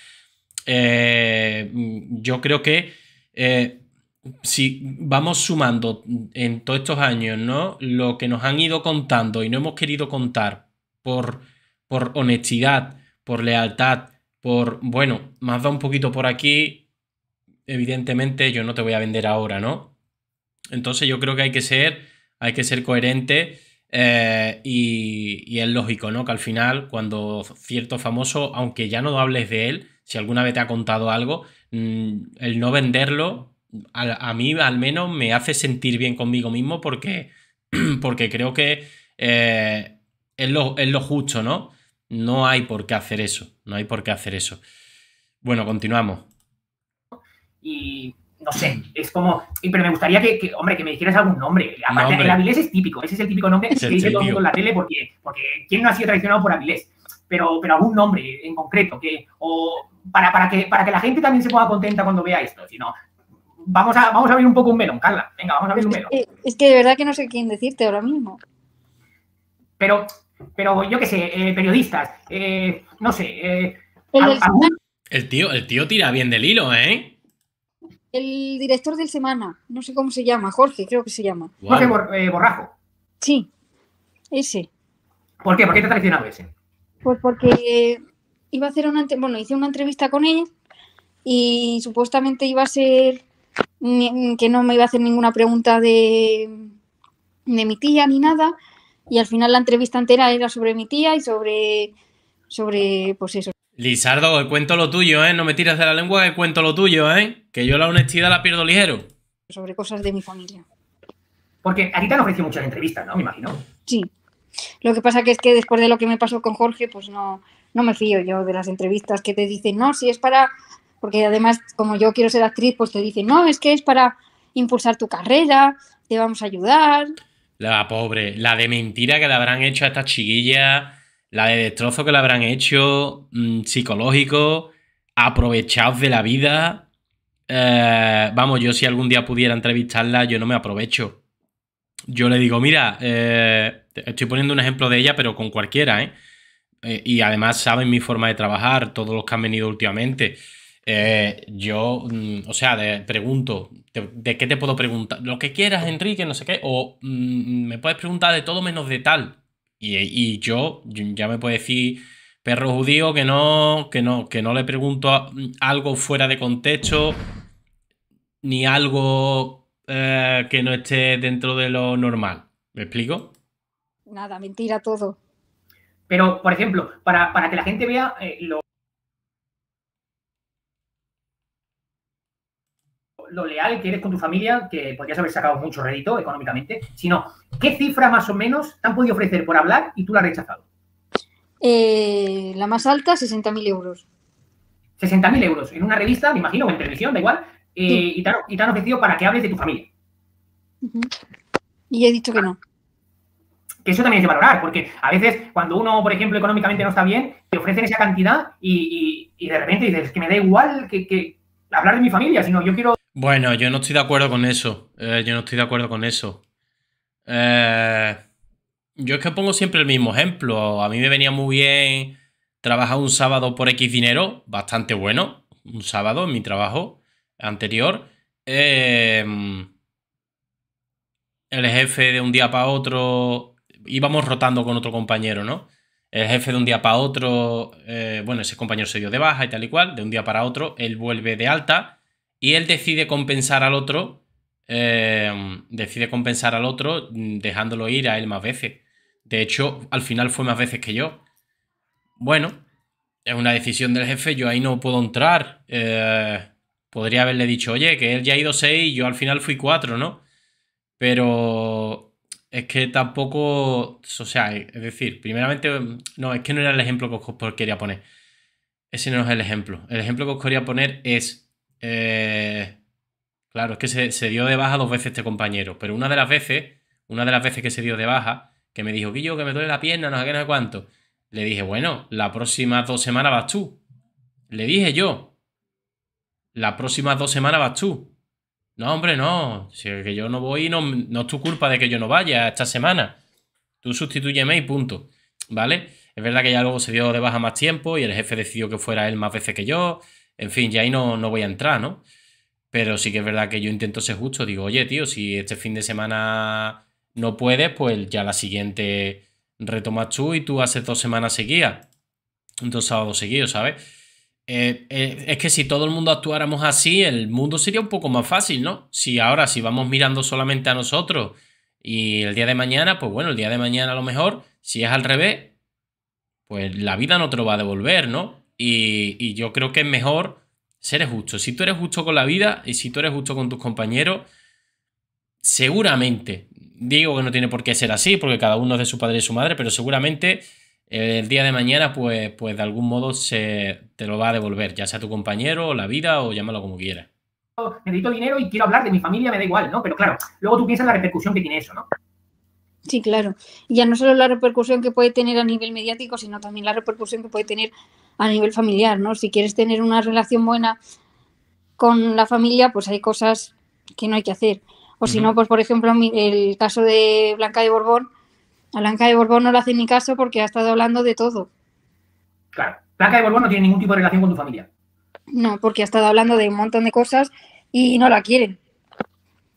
eh, mm, yo creo que si vamos sumando en todos estos años, ¿no? Lo que nos han ido contando y no hemos querido contar por, por honestidad, por lealtad, por, bueno, más da un poquito por aquí, evidentemente yo no te voy a vender ahora, ¿no? Entonces yo creo que hay que ser, hay que ser coherente eh, y, es lógico, ¿no? Que al final, cuando cierto famoso, aunque ya no hables de él, si alguna vez te ha contado algo, mm, el no venderlo, a, mí al menos me hace sentir bien conmigo mismo porque, porque creo que eh, es, lo, es lo justo, ¿no? No hay por qué hacer eso, no hay por qué hacer eso. Bueno, continuamos. Y no sé, es como, pero me gustaría que, hombre, que me dijeras algún nombre. Aparte, el Avilés es típico, ese es el típico nombre que dice todo el en la tele porque, ¿quién no ha sido traicionado por Avilés? Pero, pero algún nombre en concreto, que, o para, para, que, para que la gente también se ponga contenta cuando vea esto, sino vamos a, vamos a abrir un poco un melón, Carla, venga, vamos a abrir un melón. es que de verdad que no sé quién decirte ahora mismo. Pero, pero yo qué sé, eh, periodistas, eh, no sé. Eh, tío, el tío tira bien del hilo, ¿eh? el director del Semana, no sé cómo se llama, Jorge, creo que se llama. Jorge eh, Borrajo. Sí, ese. ¿Por qué? ¿Por qué te ha traicionado ese? Pues porque iba a hacer una, bueno, hice una entrevista con él y supuestamente iba a ser que no me iba a hacer ninguna pregunta de, de mi tía ni nada y al final la entrevista entera era sobre mi tía y sobre sobre pues eso Lizardo, cuento lo tuyo, ¿eh? No me tiras de la lengua que cuento lo tuyo, ¿eh? Que yo la honestidad la pierdo ligero. Sobre cosas de mi familia. Porque a ti te han ofrecido muchas entrevistas, ¿no? Me imagino. Sí. Lo que pasa es que después de lo que me pasó con Jorge, pues no, no me fío yo de las entrevistas que te dicen, no, si es para... Porque además, como yo quiero ser actriz, pues te dicen, no, es que es para impulsar tu carrera, te vamos a ayudar. La pobre, la de mentira que le habrán hecho a esta chiquilla la de destrozo que le habrán hecho, mm, psicológico, aprovechados de la vida. Eh, vamos, yo si algún día pudiera entrevistarla, yo no me aprovecho. Yo le digo, mira, eh, estoy poniendo un ejemplo de ella, pero con cualquiera, ¿eh? ¿eh? y además saben mi forma de trabajar, todos los que han venido últimamente. yo, mm, o sea, pregunto, de, qué te puedo preguntar? Lo que quieras, Enrique, no sé qué. O mm, me puedes preguntar de todo menos de tal. Y, yo ya me puedo decir perro judío que no, que no, que no le pregunto mm, algo fuera de contexto ni algo eh, que no esté dentro de lo normal. ¿Me explico? Nada, mentira todo. Pero, por ejemplo, para, que la gente vea eh, lo, lo leal que eres con tu familia, que podrías haber sacado mucho rédito económicamente, sino ¿qué cifra más o menos te han podido ofrecer por hablar y tú la has rechazado? Eh, la más alta, 60.000 euros. 60.000 euros en una revista, me imagino, o en televisión, da igual, eh, y, te han, ofrecido para que hables de tu familia. Y he dicho que no. Que eso también es de valorar, porque a veces cuando uno, por ejemplo, económicamente no está bien, te ofrecen esa cantidad y, de repente dices, que me da igual que hablar de mi familia, sino yo quiero bueno, yo no estoy de acuerdo con eso. Eh, yo no estoy de acuerdo con eso. Eh, yo es que pongo siempre el mismo ejemplo. A mí me venía muy bien trabajar un sábado por X dinero, bastante bueno. Un sábado en mi trabajo anterior. Em, el jefe de un día para otro. Íbamos rotando con otro compañero, ¿no? El jefe de un día para otro. Eh, bueno, ese compañero se dio de baja y tal y cual. De un día para otro, él vuelve de alta y él decide compensar al otro, eh, decide compensar al otro mm, dejándolo ir a él más veces. De hecho, al final fue más veces que yo. Bueno, es una decisión del jefe, yo ahí no puedo entrar. Eh, podría haberle dicho, oye, que él ya ha ido seis y yo al final fui cuatro, ¿no? Pero es que tampoco, o sea, es decir, primeramente, no, es que no era el ejemplo que os quería poner. Ese no es el ejemplo. El ejemplo que os quería poner es eh, claro, es que se, dio de baja dos veces este compañero, pero una de las veces, una de las veces que se dio de baja, que me dijo, Guillo, que me duele la pierna, no sé qué, no sé cuánto. Le dije, bueno, la próxima dos semanas vas tú. Le dije yo, la próxima dos semanas vas tú. No, hombre, no. Si es que yo no voy, no, no es tu culpa de que yo no vaya esta semana. Tú sustituyeme y punto. ¿Vale? Es verdad que ya luego se dio de baja más tiempo y el jefe decidió que fuera él más veces que yo. En fin, ya ahí no, no voy a entrar, ¿no? Pero sí que es verdad que yo intento ser justo. Digo, oye, tío, si este fin de semana no puedes, pues ya la siguiente retomas tú y tú haces dos semanas seguidas. Dos sábados seguidos, ¿sabes? Eh, eh, es que si todo el mundo actuáramos así, el mundo sería un poco más fácil, ¿no? Si ahora, si vamos mirando solamente a nosotros y el día de mañana, pues bueno, el día de mañana a lo mejor, si es al revés, pues la vida no te lo va a devolver, ¿no? Y, yo creo que es mejor ser justo. Si tú eres justo con la vida y si tú eres justo con tus compañeros, seguramente, digo que no tiene por qué ser así, porque cada uno es de su padre y su madre, pero seguramente eh, el día de mañana, pues, pues de algún modo se te lo va a devolver, ya sea tu compañero, la vida o llámalo como quieras. Necesito dinero y quiero hablar de mi familia, me da igual, ¿no? Pero claro, luego tú piensas en la repercusión que tiene eso, ¿no? Sí, claro. Ya no solo la repercusión que puede tener a nivel mediático, sino también la repercusión que puede tener a nivel familiar, ¿no? Si quieres tener una relación buena con la familia, pues hay cosas que no hay que hacer. O si no, pues por ejemplo, el caso de Blanca de Borbón. A Blanca de Borbón no le hace ni caso porque ha estado hablando de todo. Claro. Blanca de Borbón no tiene ningún tipo de relación con tu familia. No, porque ha estado hablando de un montón de cosas y no la quieren.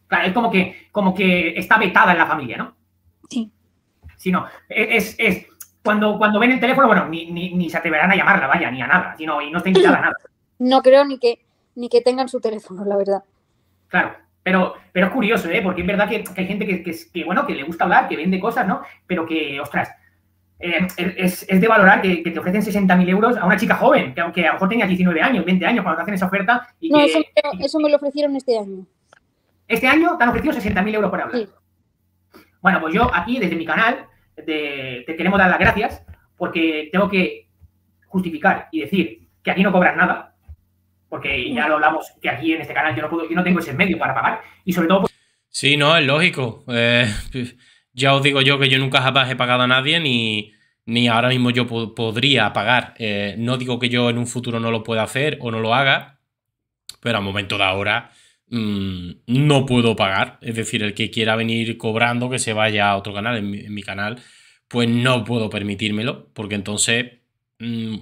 Claro, es como que, como que está vetada en la familia, ¿no? Sí. Si no, es, es cuando, cuando ven el teléfono, bueno, ni, ni, ni se atreverán a llamarla, vaya, ni a nada, sino, y no está invitada a nada. No creo ni que, ni que tengan su teléfono, la verdad. Claro, pero, pero es curioso, ¿eh? Porque es verdad que, hay gente que, bueno, que le gusta hablar, que vende cosas, ¿no? Pero que, ostras, eh, es, de valorar que, te ofrecen 60.000 euros a una chica joven, que aunque a lo mejor tenía 19 años, 20 años cuando te hacen esa oferta. no, eso, me lo ofrecieron este año. Este año te han ofrecido 60.000 euros por hablar. Bueno, pues yo aquí desde mi canal te queremos dar las gracias porque tengo que justificar y decir que aquí no cobras nada, porque ya lo hablamos que aquí en este canal yo no, puedo, yo no tengo ese medio para pagar y sobre todo... Sí, no, es lógico. Eh, ya os digo yo que yo nunca jamás he pagado a nadie ni, ahora mismo yo podría pagar. Eh, no digo que yo en un futuro no lo pueda hacer o no lo haga, pero a momento de ahora Mm, no puedo pagar. Es decir, el que quiera venir cobrando que se vaya a otro canal, en mi, canal, pues no puedo permitírmelo, porque entonces mm,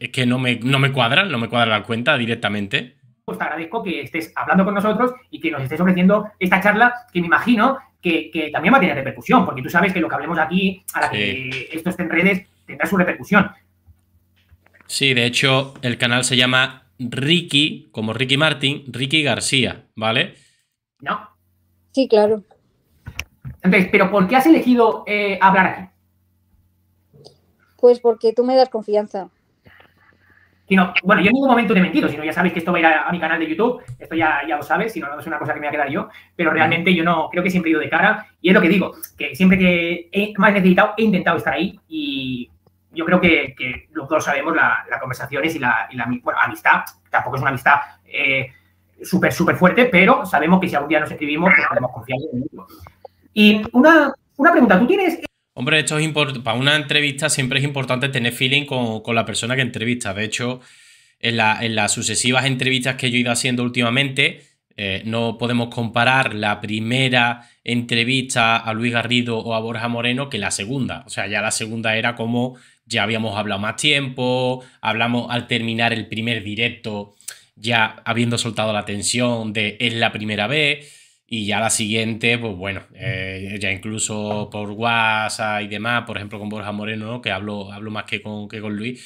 es que no me, no me cuadra, no me cuadra la cuenta directamente. Pues te agradezco que estés hablando con nosotros y que nos estés ofreciendo esta charla que me imagino que, también va a tener repercusión, porque tú sabes que lo que hablemos aquí, a la que esto esté en redes, tendrá su repercusión. Sí, de hecho, el canal se llama Ricky, como Ricky Martin, Ricky García, ¿vale? ¿No? Sí, claro. Entonces, ¿pero por qué has elegido eh, hablar aquí? Pues porque tú me das confianza. bueno, yo en ningún momento te he mentido, sino ya sabes que esto va a ir a, mi canal de YouTube, esto ya, ya lo sabes, si no, es una cosa que me ha quedado yo, pero realmente yo no, creo que siempre he ido de cara, y es lo que digo, que siempre que he más necesitado, he intentado estar ahí, y yo creo que, que los dos sabemos la, conversaciones y la, amistad, tampoco es una amistad eh, súper, súper fuerte, pero sabemos que si algún día nos escribimos, pues, podemos confiar en el mismo. Y una, una pregunta, ¿tú tienes Hombre, esto es importante. Para una entrevista siempre es importante tener feeling con, la persona que entrevista. De hecho, en, las sucesivas entrevistas que yo he ido haciendo últimamente, eh, no podemos comparar la primera entrevista a Luis Garrido o a Borja Moreno que la segunda. O sea, ya la segunda era como ya habíamos hablado más tiempo, hablamos al terminar el primer directo, ya habiendo soltado la tensión de es la primera vez. Y ya la siguiente, pues bueno, eh, ya incluso por WhatsApp y demás, por ejemplo con Borja Moreno, ¿no? que hablo, hablo más que con, que con Luis,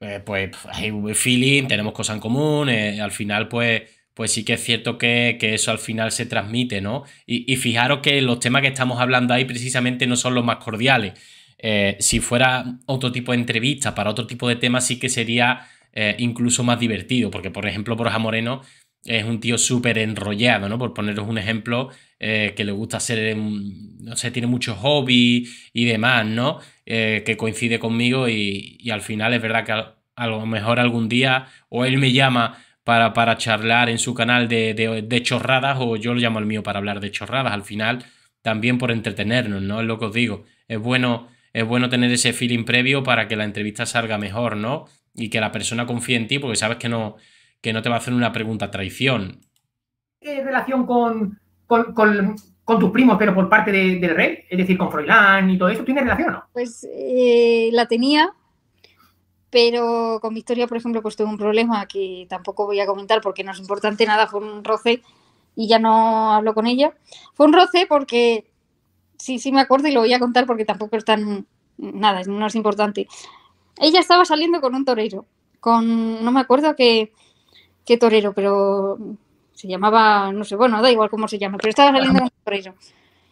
eh, pues hay un feeling, tenemos cosas en común, eh, al final pues, pues sí que es cierto que, que eso al final se transmite, ¿no? Y, y, fijaros que los temas que estamos hablando ahí precisamente no son los más cordiales, eh, si fuera otro tipo de entrevista para otro tipo de temas, sí que sería eh, incluso más divertido, porque por ejemplo Borja Moreno es un tío súper enrollado, ¿no? Por poneros un ejemplo, eh, que le gusta hacer, em, no sé, tiene muchos hobbies y demás, ¿no? que coincide conmigo y, al final es verdad que a, lo mejor algún día o él me llama para, para charlar en su canal de, de chorradas o yo lo llamo al mío para hablar de chorradas, al final también por entretenernos, ¿no? Es lo que os digo, es bueno es bueno tener ese feeling previo para que la entrevista salga mejor, ¿no? Y que la persona confíe en ti porque sabes que no, que no te va a hacer una pregunta traición. En eh, relación con, con, tus primos, pero por parte del rey, es decir, con Froilán y todo eso, tiene relación o no? Pues eh, la tenía, pero con Victoria, por ejemplo, pues tuve un problema que tampoco voy a comentar porque no es importante nada, fue un roce y ya no hablo con ella. Fue un roce porque sí, sí me acuerdo y lo voy a contar porque tampoco es tan, nada, no es importante. Ella estaba saliendo con un torero, con, no me acuerdo qué, qué torero, pero se llamaba, no sé, bueno, da igual cómo se llama, pero estaba saliendo con un torero.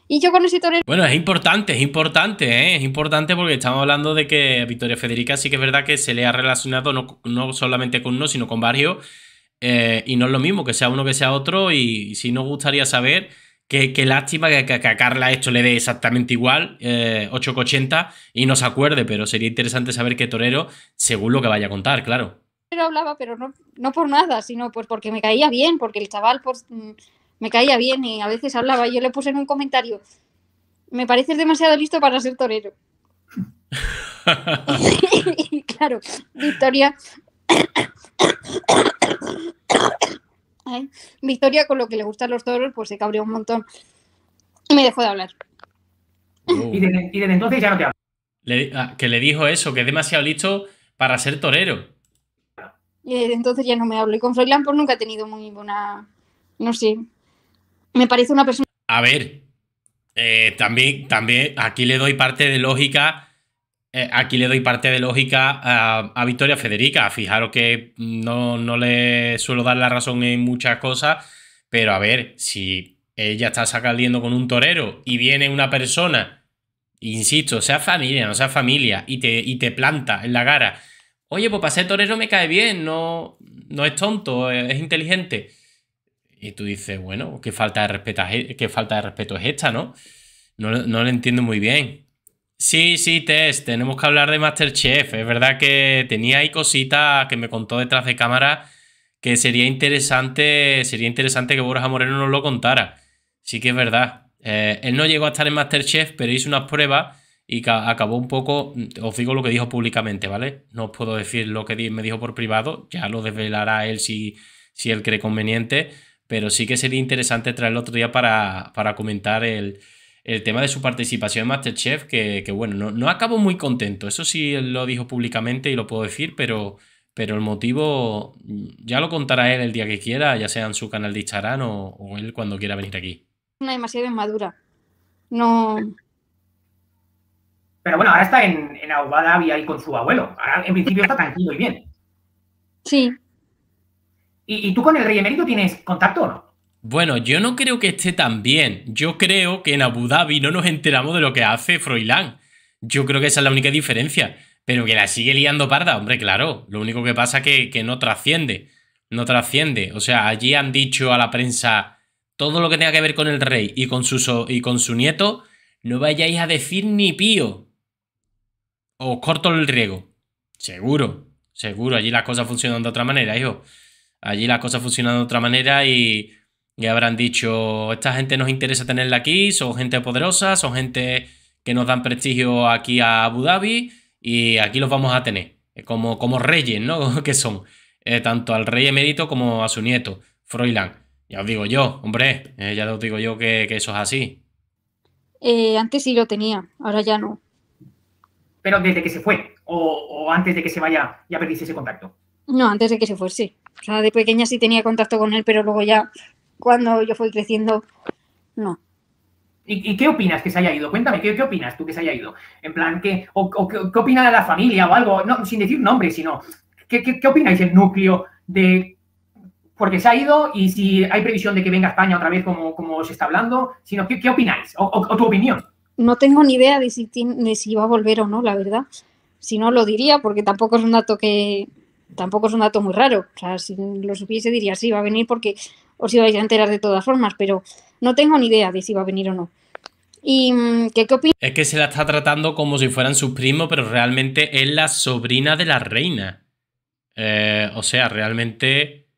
Y yo con ese torero... Bueno, es importante, es importante, ¿eh? es importante porque estamos hablando de que Victoria Federica sí que es verdad que se le ha relacionado no, solamente con uno, sino con varios. Eh, y no es lo mismo que sea uno que sea otro. Y, y si nos gustaría saber Qué, lástima que, a Carla esto le dé exactamente igual, 8,80 eh, y no se acuerde, pero sería interesante saber qué torero, según lo que vaya a contar, claro. Pero hablaba, pero no, por nada, sino pues porque me caía bien, porque el chaval pues, mm, me caía bien y a veces hablaba. Yo le puse en un comentario, me pareces demasiado listo para ser torero. y claro, Victoria Victoria, con lo que le gustan los toros, pues se cabreó un montón y me dejó de hablar. Oh. y, desde, entonces ya no te hablo. Ah, que le dijo eso, que es demasiado listo para ser torero. Y desde entonces ya no me hablo. Y con Froilán por pues, nunca he tenido muy buena... No sé. Me parece una persona... A ver, eh, también, también aquí le doy parte de lógica eh, aquí le doy parte de lógica a, a Victoria Federica. Fijaros que no, no, le suelo dar la razón en muchas cosas, pero a ver, si ella está saliendo con un torero y viene una persona, insisto, sea familia, no sea familia, y te, te planta en la cara. Oye, pues para ser torero me cae bien, no, no es tonto, es, inteligente. Y tú dices, bueno, qué falta de respeto, qué falta de respeto es esta, ¿no? No, no lo entiendo muy bien. Sí, sí, Tess, tenemos que hablar de Masterchef. Es verdad que tenía ahí cositas que me contó detrás de cámara que sería interesante, sería interesante que Borja Moreno nos lo contara. Sí que es verdad. Eh, él no llegó a estar en Masterchef, pero hizo unas pruebas y acabó un poco, mm, os digo lo que dijo públicamente, ¿vale? No os puedo decir lo que me dijo por privado, ya lo desvelará él si, si él cree conveniente, pero sí que sería interesante traerlo otro día para, para comentar el, el tema de su participación en Masterchef, que, bueno, no, no acabo muy contento. Eso sí lo dijo públicamente y lo puedo decir, pero, pero el motivo ya lo contará él el día que quiera, ya sea en su canal de Instagram o, él cuando quiera venir aquí. Una demasiado inmadura. No. Pero bueno, ahora está en, en Dhabi y con su abuelo. Ahora en principio está tranquilo y bien. Sí. ¿Y, y tú con el rey emérito tienes contacto o no? Bueno, yo no creo que esté tan bien. Yo creo que en Abu Dhabi no nos enteramos de lo que hace Froilán. Yo creo que esa es la única diferencia. Pero que la sigue liando parda, hombre, claro. Lo único que pasa es que, no trasciende. No trasciende. O sea, allí han dicho a la prensa todo lo que tenga que ver con el rey y con su, y con su nieto, no vayáis a decir ni pío. Os corto el riego. Seguro, seguro. Allí las cosas funcionan de otra manera, hijo. Allí las cosas funcionan de otra manera y y habrán dicho, esta gente nos interesa tenerla aquí, son gente poderosa, son gente que nos dan prestigio aquí a Abu Dhabi y aquí los vamos a tener, eh, como, como reyes, ¿no? que son, eh, tanto al rey emérito como a su nieto, Froilán. Ya os digo yo, hombre, eh, ya os digo yo que, eso es así. antes sí lo tenía, ahora ya no. Pero desde que se fue, o, antes de que se vaya, ya perdiste ese contacto. No, antes de que se fue, sí. O sea, de pequeña sí tenía contacto con él, pero luego ya cuando yo fui creciendo, no. ¿Y, qué opinas que se haya ido? Cuéntame, ¿qué, opinas tú que se haya ido? En plan, ¿qué, o, o qué, la familia o algo? sin decir nombre, sino, ¿qué, opináis el núcleo de porque se ha ido y si hay previsión de que venga a España otra vez como, como se está hablando, sino ¿qué, qué opináis? O, tu opinión. No tengo ni idea de si, si va a volver o no, la verdad. Si no, lo diría porque tampoco es un dato que... Tampoco es un dato muy raro. si lo supiese diría, sí, va a venir porque si vais a enterar de todas formas, pero no tengo ni idea de si va a venir o no. ¿Y mm, qué, opinas? Es que se la está tratando como si fueran sus primos, pero realmente es la sobrina de la reina. Eh, o sea, realmente.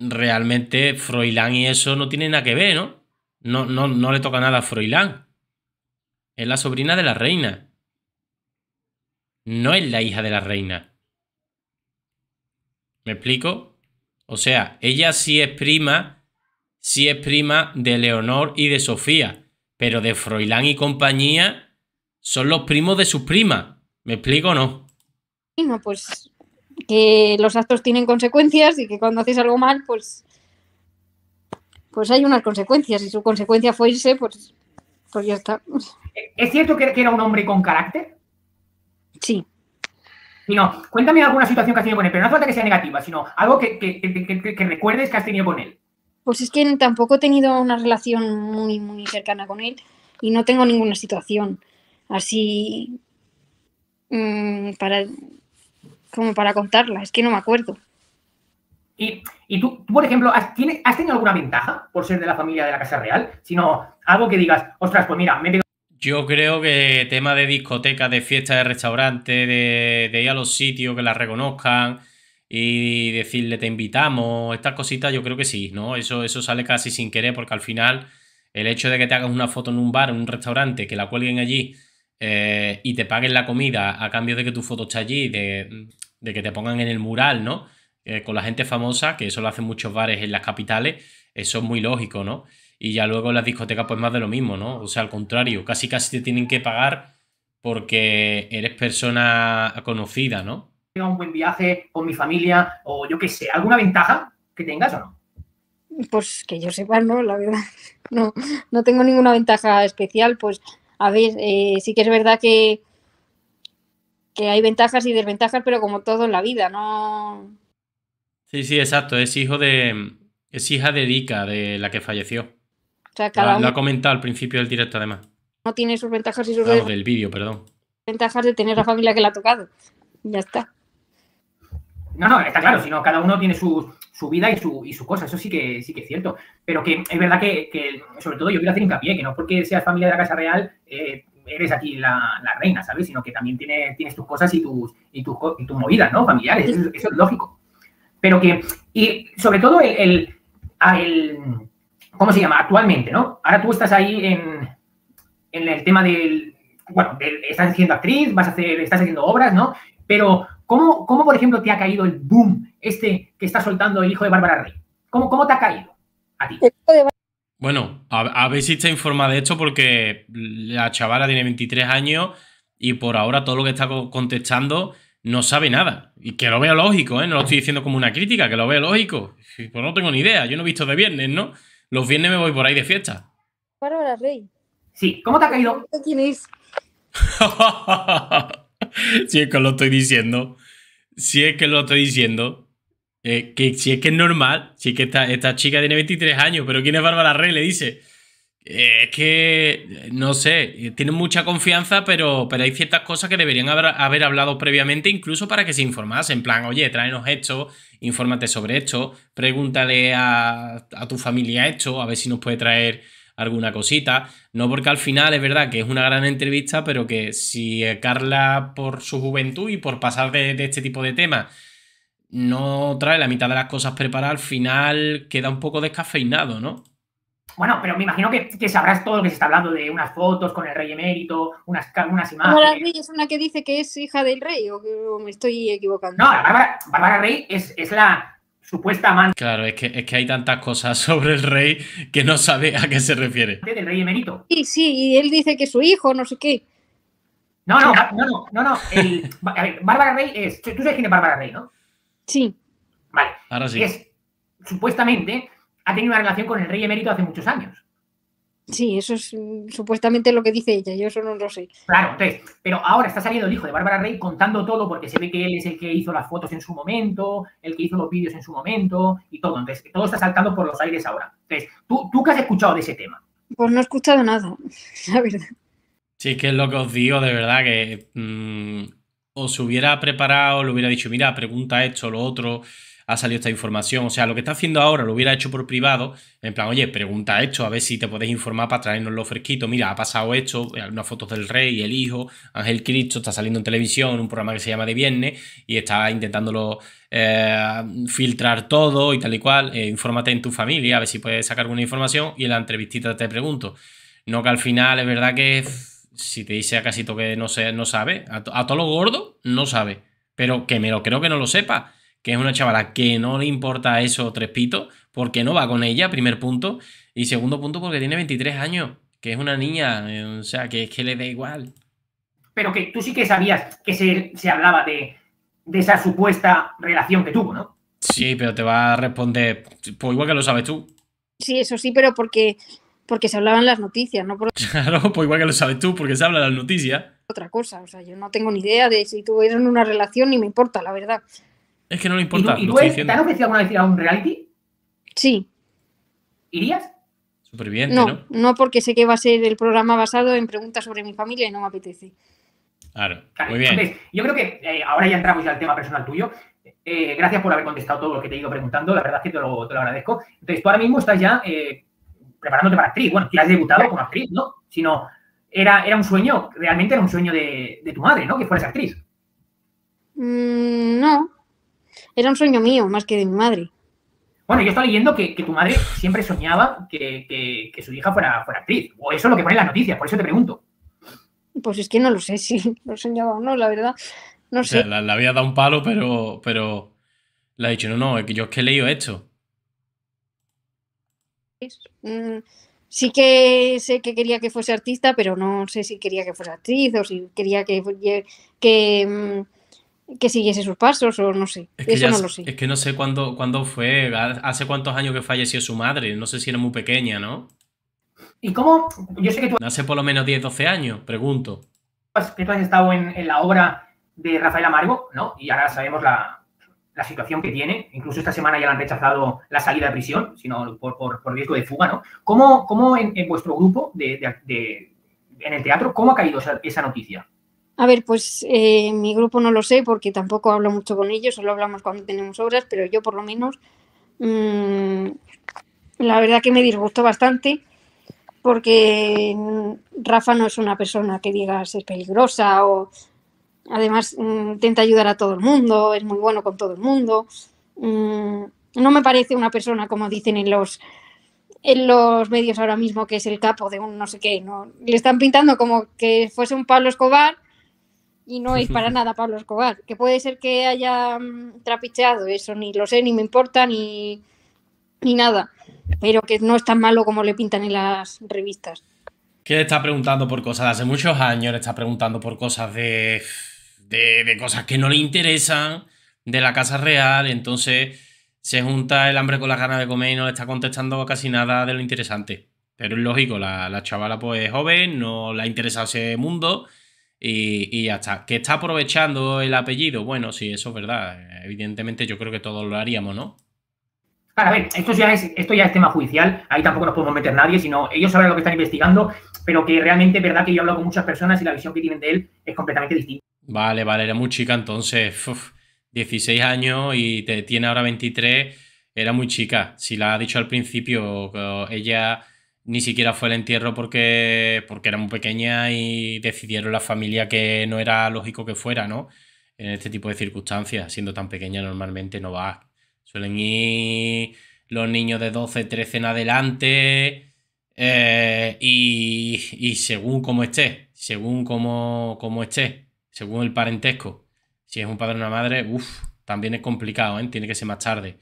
Realmente Froilán y eso no tienen nada que ver, ¿no? No, no, no le toca nada a Froilán. Es la sobrina de la reina. No es la hija de la reina. ¿Me explico? O sea, ella sí es prima, sí es prima de Leonor y de Sofía, pero de Froilán y compañía son los primos de su prima. ¿Me explico o no? No, pues que los actos tienen consecuencias y que cuando haces algo mal, pues pues hay unas consecuencias. Y su consecuencia fue irse, pues, pues ya está. ¿Es cierto que era un hombre con carácter? Sí no, cuéntame alguna situación que has tenido con él, pero no hace falta que sea negativa, sino algo que, que, que, recuerdes que has tenido con él. Pues es que tampoco he tenido una relación muy, muy cercana con él y no tengo ninguna situación así mm, para como para contarla, es que no me acuerdo. Y, y tú, por ejemplo, has, tenido alguna ventaja por ser de la familia de la Casa Real? Sino algo que digas, ostras, pues mira, me he yo creo que tema de discotecas, de fiestas, de restaurante, de, ir a los sitios que las reconozcan y decirle te invitamos, estas cositas, yo creo que sí, ¿no? Eso, eso sale casi sin querer porque al final el hecho de que te hagas una foto en un bar, en un restaurante, que la cuelguen allí eh, y te paguen la comida a cambio de que tu foto esté allí, de, que te pongan en el mural, ¿no? Eh, con la gente famosa, que eso lo hacen muchos bares en las capitales, eso es muy lógico, ¿no? Y ya luego en las discotecas, pues más de lo mismo, ¿no? O sea, al contrario, casi casi te tienen que pagar porque eres persona conocida, ¿no? Un buen viaje con mi familia o yo qué sé, ¿alguna ventaja que tengas o no? Pues que yo sepa, no, la verdad. No, no tengo ninguna ventaja especial. Pues, a ver, eh, sí que es verdad que, que hay ventajas y desventajas, pero como todo en la vida, ¿no? Sí, sí, exacto. Es hijo de. Es hija de Dica, de la que falleció lo, ha comentado al principio del directo, además. No tiene sus ventajas y sus claro, del vídeo, perdón. Ventajas de tener la familia que la ha tocado. Ya está. No, no, está claro, sino cada uno tiene su, vida y su, cosa, eso sí que sí que es cierto. Pero que es verdad que, sobre todo yo quiero hacer hincapié, que no porque seas familia de la Casa Real, eh, eres aquí la, reina, ¿sabes? Sino que también tienes tus cosas y tus, y tus, movidas, ¿no? Familiares, eso, es lógico. Pero que, y sobre todo el ah, ¿cómo se llama? Actualmente, ¿no? Ahora tú estás ahí en, el tema del, bueno, estás siendo actriz, vas a hacer, estás haciendo obras, ¿no? Pero, ¿cómo, ¿cómo, por ejemplo, te ha caído el boom este que está soltando el hijo de Bárbara Rey? ¿Cómo, ¿Cómo te ha caído a ti? Bueno, a, ver si te informa de esto porque la chavala tiene 23 años y por ahora todo lo que está contestando no sabe nada. Y que lo veo lógico, ¿eh? No lo estoy diciendo como una crítica, que lo veo lógico. Pues no tengo ni idea, yo no he visto de viernes, ¿no? Los viernes me voy por ahí de fiesta. Bárbara Rey. Sí, ¿cómo te ha caído? ¿Quién es? si es que lo estoy diciendo, si es que lo estoy diciendo, eh, que si es que es normal, si es que esta, esta chica tiene 23 años, pero ¿quién es Bárbara Rey? Le dice. Eh, es que, no sé, tienen mucha confianza, pero, pero hay ciertas cosas que deberían haber, hablado previamente, incluso para que se informasen, en plan, oye, tráenos esto, infórmate sobre esto, pregúntale a, a tu familia esto, a ver si nos puede traer alguna cosita. No porque al final es verdad que es una gran entrevista, pero que si Carla por su juventud y por pasar de, de este tipo de temas no trae la mitad de las cosas preparadas, al final queda un poco descafeinado, ¿no? Bueno, pero me imagino que, que, sabrás todo lo que se está hablando de unas fotos con el rey emérito, unas, unas imágenes. Bárbara Rey es una que dice que es hija del rey, o que me estoy equivocando. No, Bárbara, Rey es, es, la supuesta amante. Claro, es que, es que hay tantas cosas sobre el rey que no sabe a qué se refiere. Del rey emérito. Sí, sí, y él dice que es su hijo, no sé qué. No, no, no, no, no. no el, a ver, Bárbara Rey es. Tú sabes quién es Bárbara Rey, ¿no? Sí. Vale. Ahora sí. Es supuestamente ha tenido una relación con el rey emérito hace muchos años. Sí, eso es mm, supuestamente lo que dice ella, yo eso no lo sé. Claro, entonces, pero ahora está saliendo el hijo de Bárbara Rey contando todo porque se ve que él es el que hizo las fotos en su momento, el que hizo los vídeos en su momento y todo. Entonces, todo está saltando por los aires ahora. Entonces, ¿tú, tú qué has escuchado de ese tema? Pues no he escuchado nada, la verdad. Sí, que es lo que os digo, de verdad, que mm, os hubiera preparado, le hubiera dicho, mira, pregunta esto, lo otro ha salido esta información. O sea, lo que está haciendo ahora lo hubiera hecho por privado, en plan, oye, pregunta esto, a ver si te podéis informar para traernos lo fresquito. Mira, ha pasado esto, eh, unas fotos del rey, y el hijo, Ángel Cristo está saliendo en televisión, un programa que se llama De Viernes, y está intentándolo eh, filtrar todo y tal y cual. Eh, infórmate en tu familia, a ver si puedes sacar alguna información, y en la entrevistita te pregunto. No que al final es verdad que si te dice a casito que no, sé, no sabe, a, a todo lo gordo, no sabe. Pero que me lo creo que no lo sepa que es una chavala que no le importa eso tres porque no va con ella, primer punto. Y segundo punto, porque tiene 23 años, que es una niña, eh, o sea, que es que le da igual. Pero que tú sí que sabías que se, hablaba de, de esa supuesta relación que tuvo, ¿no? Sí, pero te va a responder, pues igual que lo sabes tú. Sí, eso sí, pero porque, porque se hablaban las noticias, ¿no? Claro, pues igual que lo sabes tú, porque se hablan las noticias. Otra cosa, o sea, yo no tengo ni idea de si tuvieron una relación ni me importa, la verdad. Es que no le importa. ¿Y tú, te han ofrecido alguna vez a un reality? Sí. ¿Irías? Súper bien, no, no, porque sé que va a ser el programa basado en preguntas sobre mi familia y no me apetece. Claro, muy bien. Entonces, yo creo que eh, ahora ya entramos al tema personal tuyo. Eh, gracias por haber contestado todo lo que te he ido preguntando, la verdad es que te lo, agradezco. Entonces, tú ahora mismo estás ya eh, preparándote para actriz. Bueno, ya has debutado como actriz, ¿no? Sino, era, era un sueño, realmente era un sueño de, tu madre, ¿no? Que fueras actriz. Mm, no, era un sueño mío, más que de mi madre. Bueno, yo estaba leyendo que, tu madre siempre soñaba que, su hija fuera, actriz. O eso es lo que pone en las noticias, por eso te pregunto. Pues es que no lo sé si lo soñaba o no, la verdad. No sé. La sea, le había dado un palo, pero, pero le ha dicho, no, no, yo es que he leído esto. Mm, sí que sé que quería que fuese artista, pero no sé si quería que fuese actriz o si quería que, que, mm, que siguiese sus pasos o no sé. Es que Eso no lo sé. Es que no sé cuándo, cuándo fue, hace cuántos años que falleció su madre, no sé si era muy pequeña, ¿no? ¿Y cómo? Yo sé que tú... Hace por lo menos 10, 12 años, pregunto. Que tú has estado en, la obra de Rafael Amargo, ¿no? Y ahora sabemos la, situación que tiene. Incluso esta semana ya le han rechazado la salida de prisión, sino por, por, riesgo de fuga, ¿no? ¿Cómo, cómo en, vuestro grupo en el teatro, cómo ha caído esa noticia? A ver, pues eh, mi grupo no lo sé porque tampoco hablo mucho con ellos, solo hablamos cuando tenemos obras, pero yo por lo menos, mm, la verdad que me disgustó bastante porque Rafa no es una persona que digas es peligrosa o además mm, intenta ayudar a todo el mundo, es muy bueno con todo el mundo. Mm, no me parece una persona como dicen en los en los medios ahora mismo que es el capo de un no sé qué, no le están pintando como que fuese un Pablo Escobar y no es para nada Pablo Escobar. Que puede ser que haya mm, trapicheado eso, ni lo sé, ni me importa, ni, ni nada. Pero que no es tan malo como le pintan en las revistas. Que le está preguntando por cosas de hace muchos años, le está preguntando por cosas de, de, cosas que no le interesan, de la Casa Real, entonces se junta el hambre con las ganas de comer y no le está contestando casi nada de lo interesante. Pero es lógico, la, chavala pues es joven, no la interesa ese mundo y, y, ya está. ¿Que está aprovechando el apellido? Bueno, sí, eso es verdad. Evidentemente yo creo que todos lo haríamos, ¿no? a ver, esto ya es, esto ya es tema judicial, ahí tampoco nos podemos meter nadie, sino ellos saben lo que están investigando, pero que realmente es verdad que yo he hablado con muchas personas y la visión que tienen de él es completamente distinta. Vale, vale, era muy chica entonces, 16 años y te, tiene ahora 23, era muy chica. Si la ha dicho al principio, ella ni siquiera fue el entierro porque, porque era muy pequeña y decidieron la familia que no era lógico que fuera, ¿no? En este tipo de circunstancias, siendo tan pequeña normalmente no va. Suelen ir los niños de 12, 13 en adelante eh, y, según cómo esté, según cómo, cómo esté, según el parentesco. Si es un padre o una madre, uff, también es complicado, ¿eh? tiene que ser más tarde.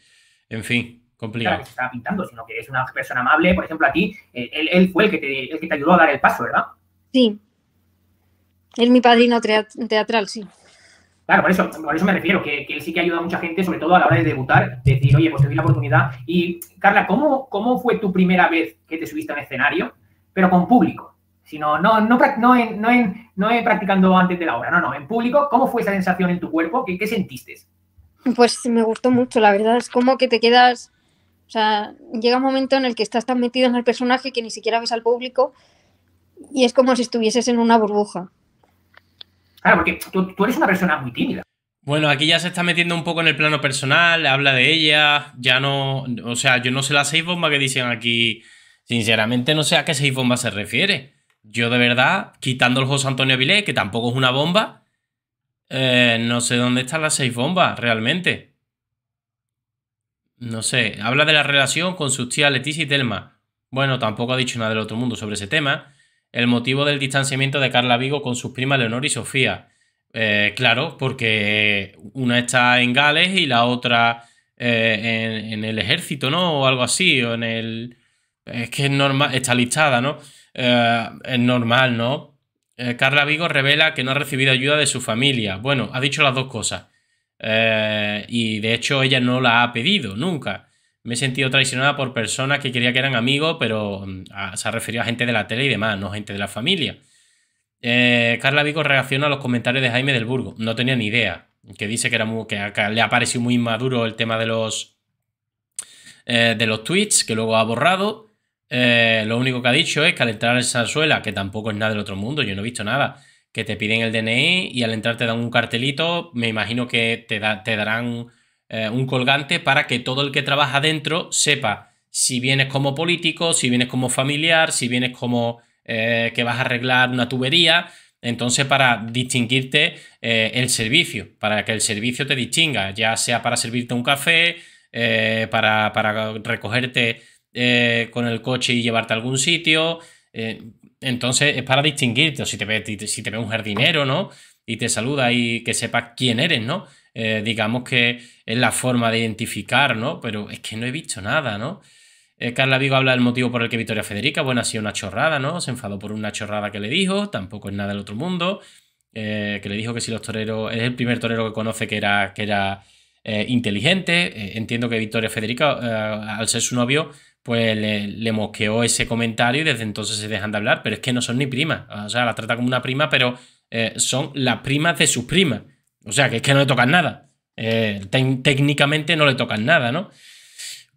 En fin, Complicado. Claro, que se estaba pintando, sino que es una persona amable. Por ejemplo, a ti, eh, él, fue el que, te, el que te ayudó a dar el paso, ¿verdad? Sí. Es mi padrino teatral, sí. Claro, por eso, por eso me refiero, que, él sí que ayuda a mucha gente, sobre todo a la hora de debutar, decir, oye, pues te doy la oportunidad. Y, Carla, ¿cómo, ¿cómo fue tu primera vez que te subiste a escenario, pero con público? Sino, no, no, practicando antes de la obra, no, no, en público, ¿cómo fue esa sensación en tu cuerpo? ¿Qué, qué sentiste? Pues me gustó mucho, la verdad, es como que te quedas o sea, llega un momento en el que estás tan metido en el personaje que ni siquiera ves al público y es como si estuvieses en una burbuja. Claro, porque tú, eres una persona muy tímida. Bueno, aquí ya se está metiendo un poco en el plano personal, habla de ella, ya no, o sea, yo no sé las seis bombas que dicen aquí, sinceramente no sé a qué seis bombas se refiere. Yo de verdad, quitando el José Antonio Vilé, que tampoco es una bomba, eh, no sé dónde están las seis bombas realmente. No sé, habla de la relación con sus tías Leticia y Telma. Bueno, tampoco ha dicho nada del otro mundo sobre ese tema. El motivo del distanciamiento de Carla Vigo con sus primas Leonor y Sofía. Eh, claro, porque una está en Gales y la otra eh, en, el ejército, ¿no? O algo así, o en el... Es que es normal, está listada, ¿no? Eh, es normal, ¿no? Carla Vigo revela que no ha recibido ayuda de su familia. Bueno, ha dicho las dos cosas. Eh, y de hecho ella no la ha pedido nunca. Me he sentido traicionada por personas que quería que eran amigos, pero mm, se ha referido a gente de la tele y demás, no gente de la familia. Eh, Carla Vigo reacciona a los comentarios de Jaime del Burgo. No tenía ni idea. Que dice que, era que, le ha parecido muy inmaduro el tema de los, eh, de los tweets, que luego ha borrado. lo único que ha dicho es que al entrar en que tampoco es nada del otro mundo, yo no he visto nada que te piden el DNI y al entrar te dan un cartelito, me imagino que te, darán eh, un colgante para que todo el que trabaja dentro sepa si vienes como político, si vienes como familiar, si vienes como eh, que vas a arreglar una tubería, entonces, para distinguirte eh, el servicio, para que el servicio te distinga, ya sea para servirte un café, para, recogerte con el coche y llevarte a algún sitio, entonces es para distinguirte, o si te ve, si te ve un jardinero, ¿no? Y te saluda y que sepas quién eres, ¿no? Eh, digamos que es la forma de identificar, ¿no? Pero es que no he visto nada, ¿no? Eh, Carla Vigo habla del motivo por el que Victoria Federica, bueno, ha sido una chorrada, ¿no? Se enfadó por una chorrada que le dijo, tampoco es nada del otro mundo, eh, que le dijo que si los toreros, es el primer torero que conoce que era, que era inteligente, entiendo que Victoria Federica, al ser su novio, pues le, mosqueó ese comentario y desde entonces se dejan de hablar, pero es que no son ni primas, o sea, la trata como una prima, pero eh, son las primas de sus primas, o sea, que es que no le tocan nada, eh, técnicamente no le tocan nada, ¿no?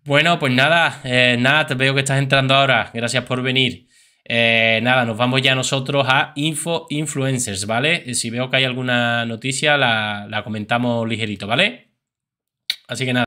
Bueno, pues nada, eh, nada te veo que estás entrando ahora, gracias por venir. nada, nos vamos ya nosotros a Info Influencers, ¿vale? Si veo que hay alguna noticia, la comentamos ligerito, ¿vale? Así que nada.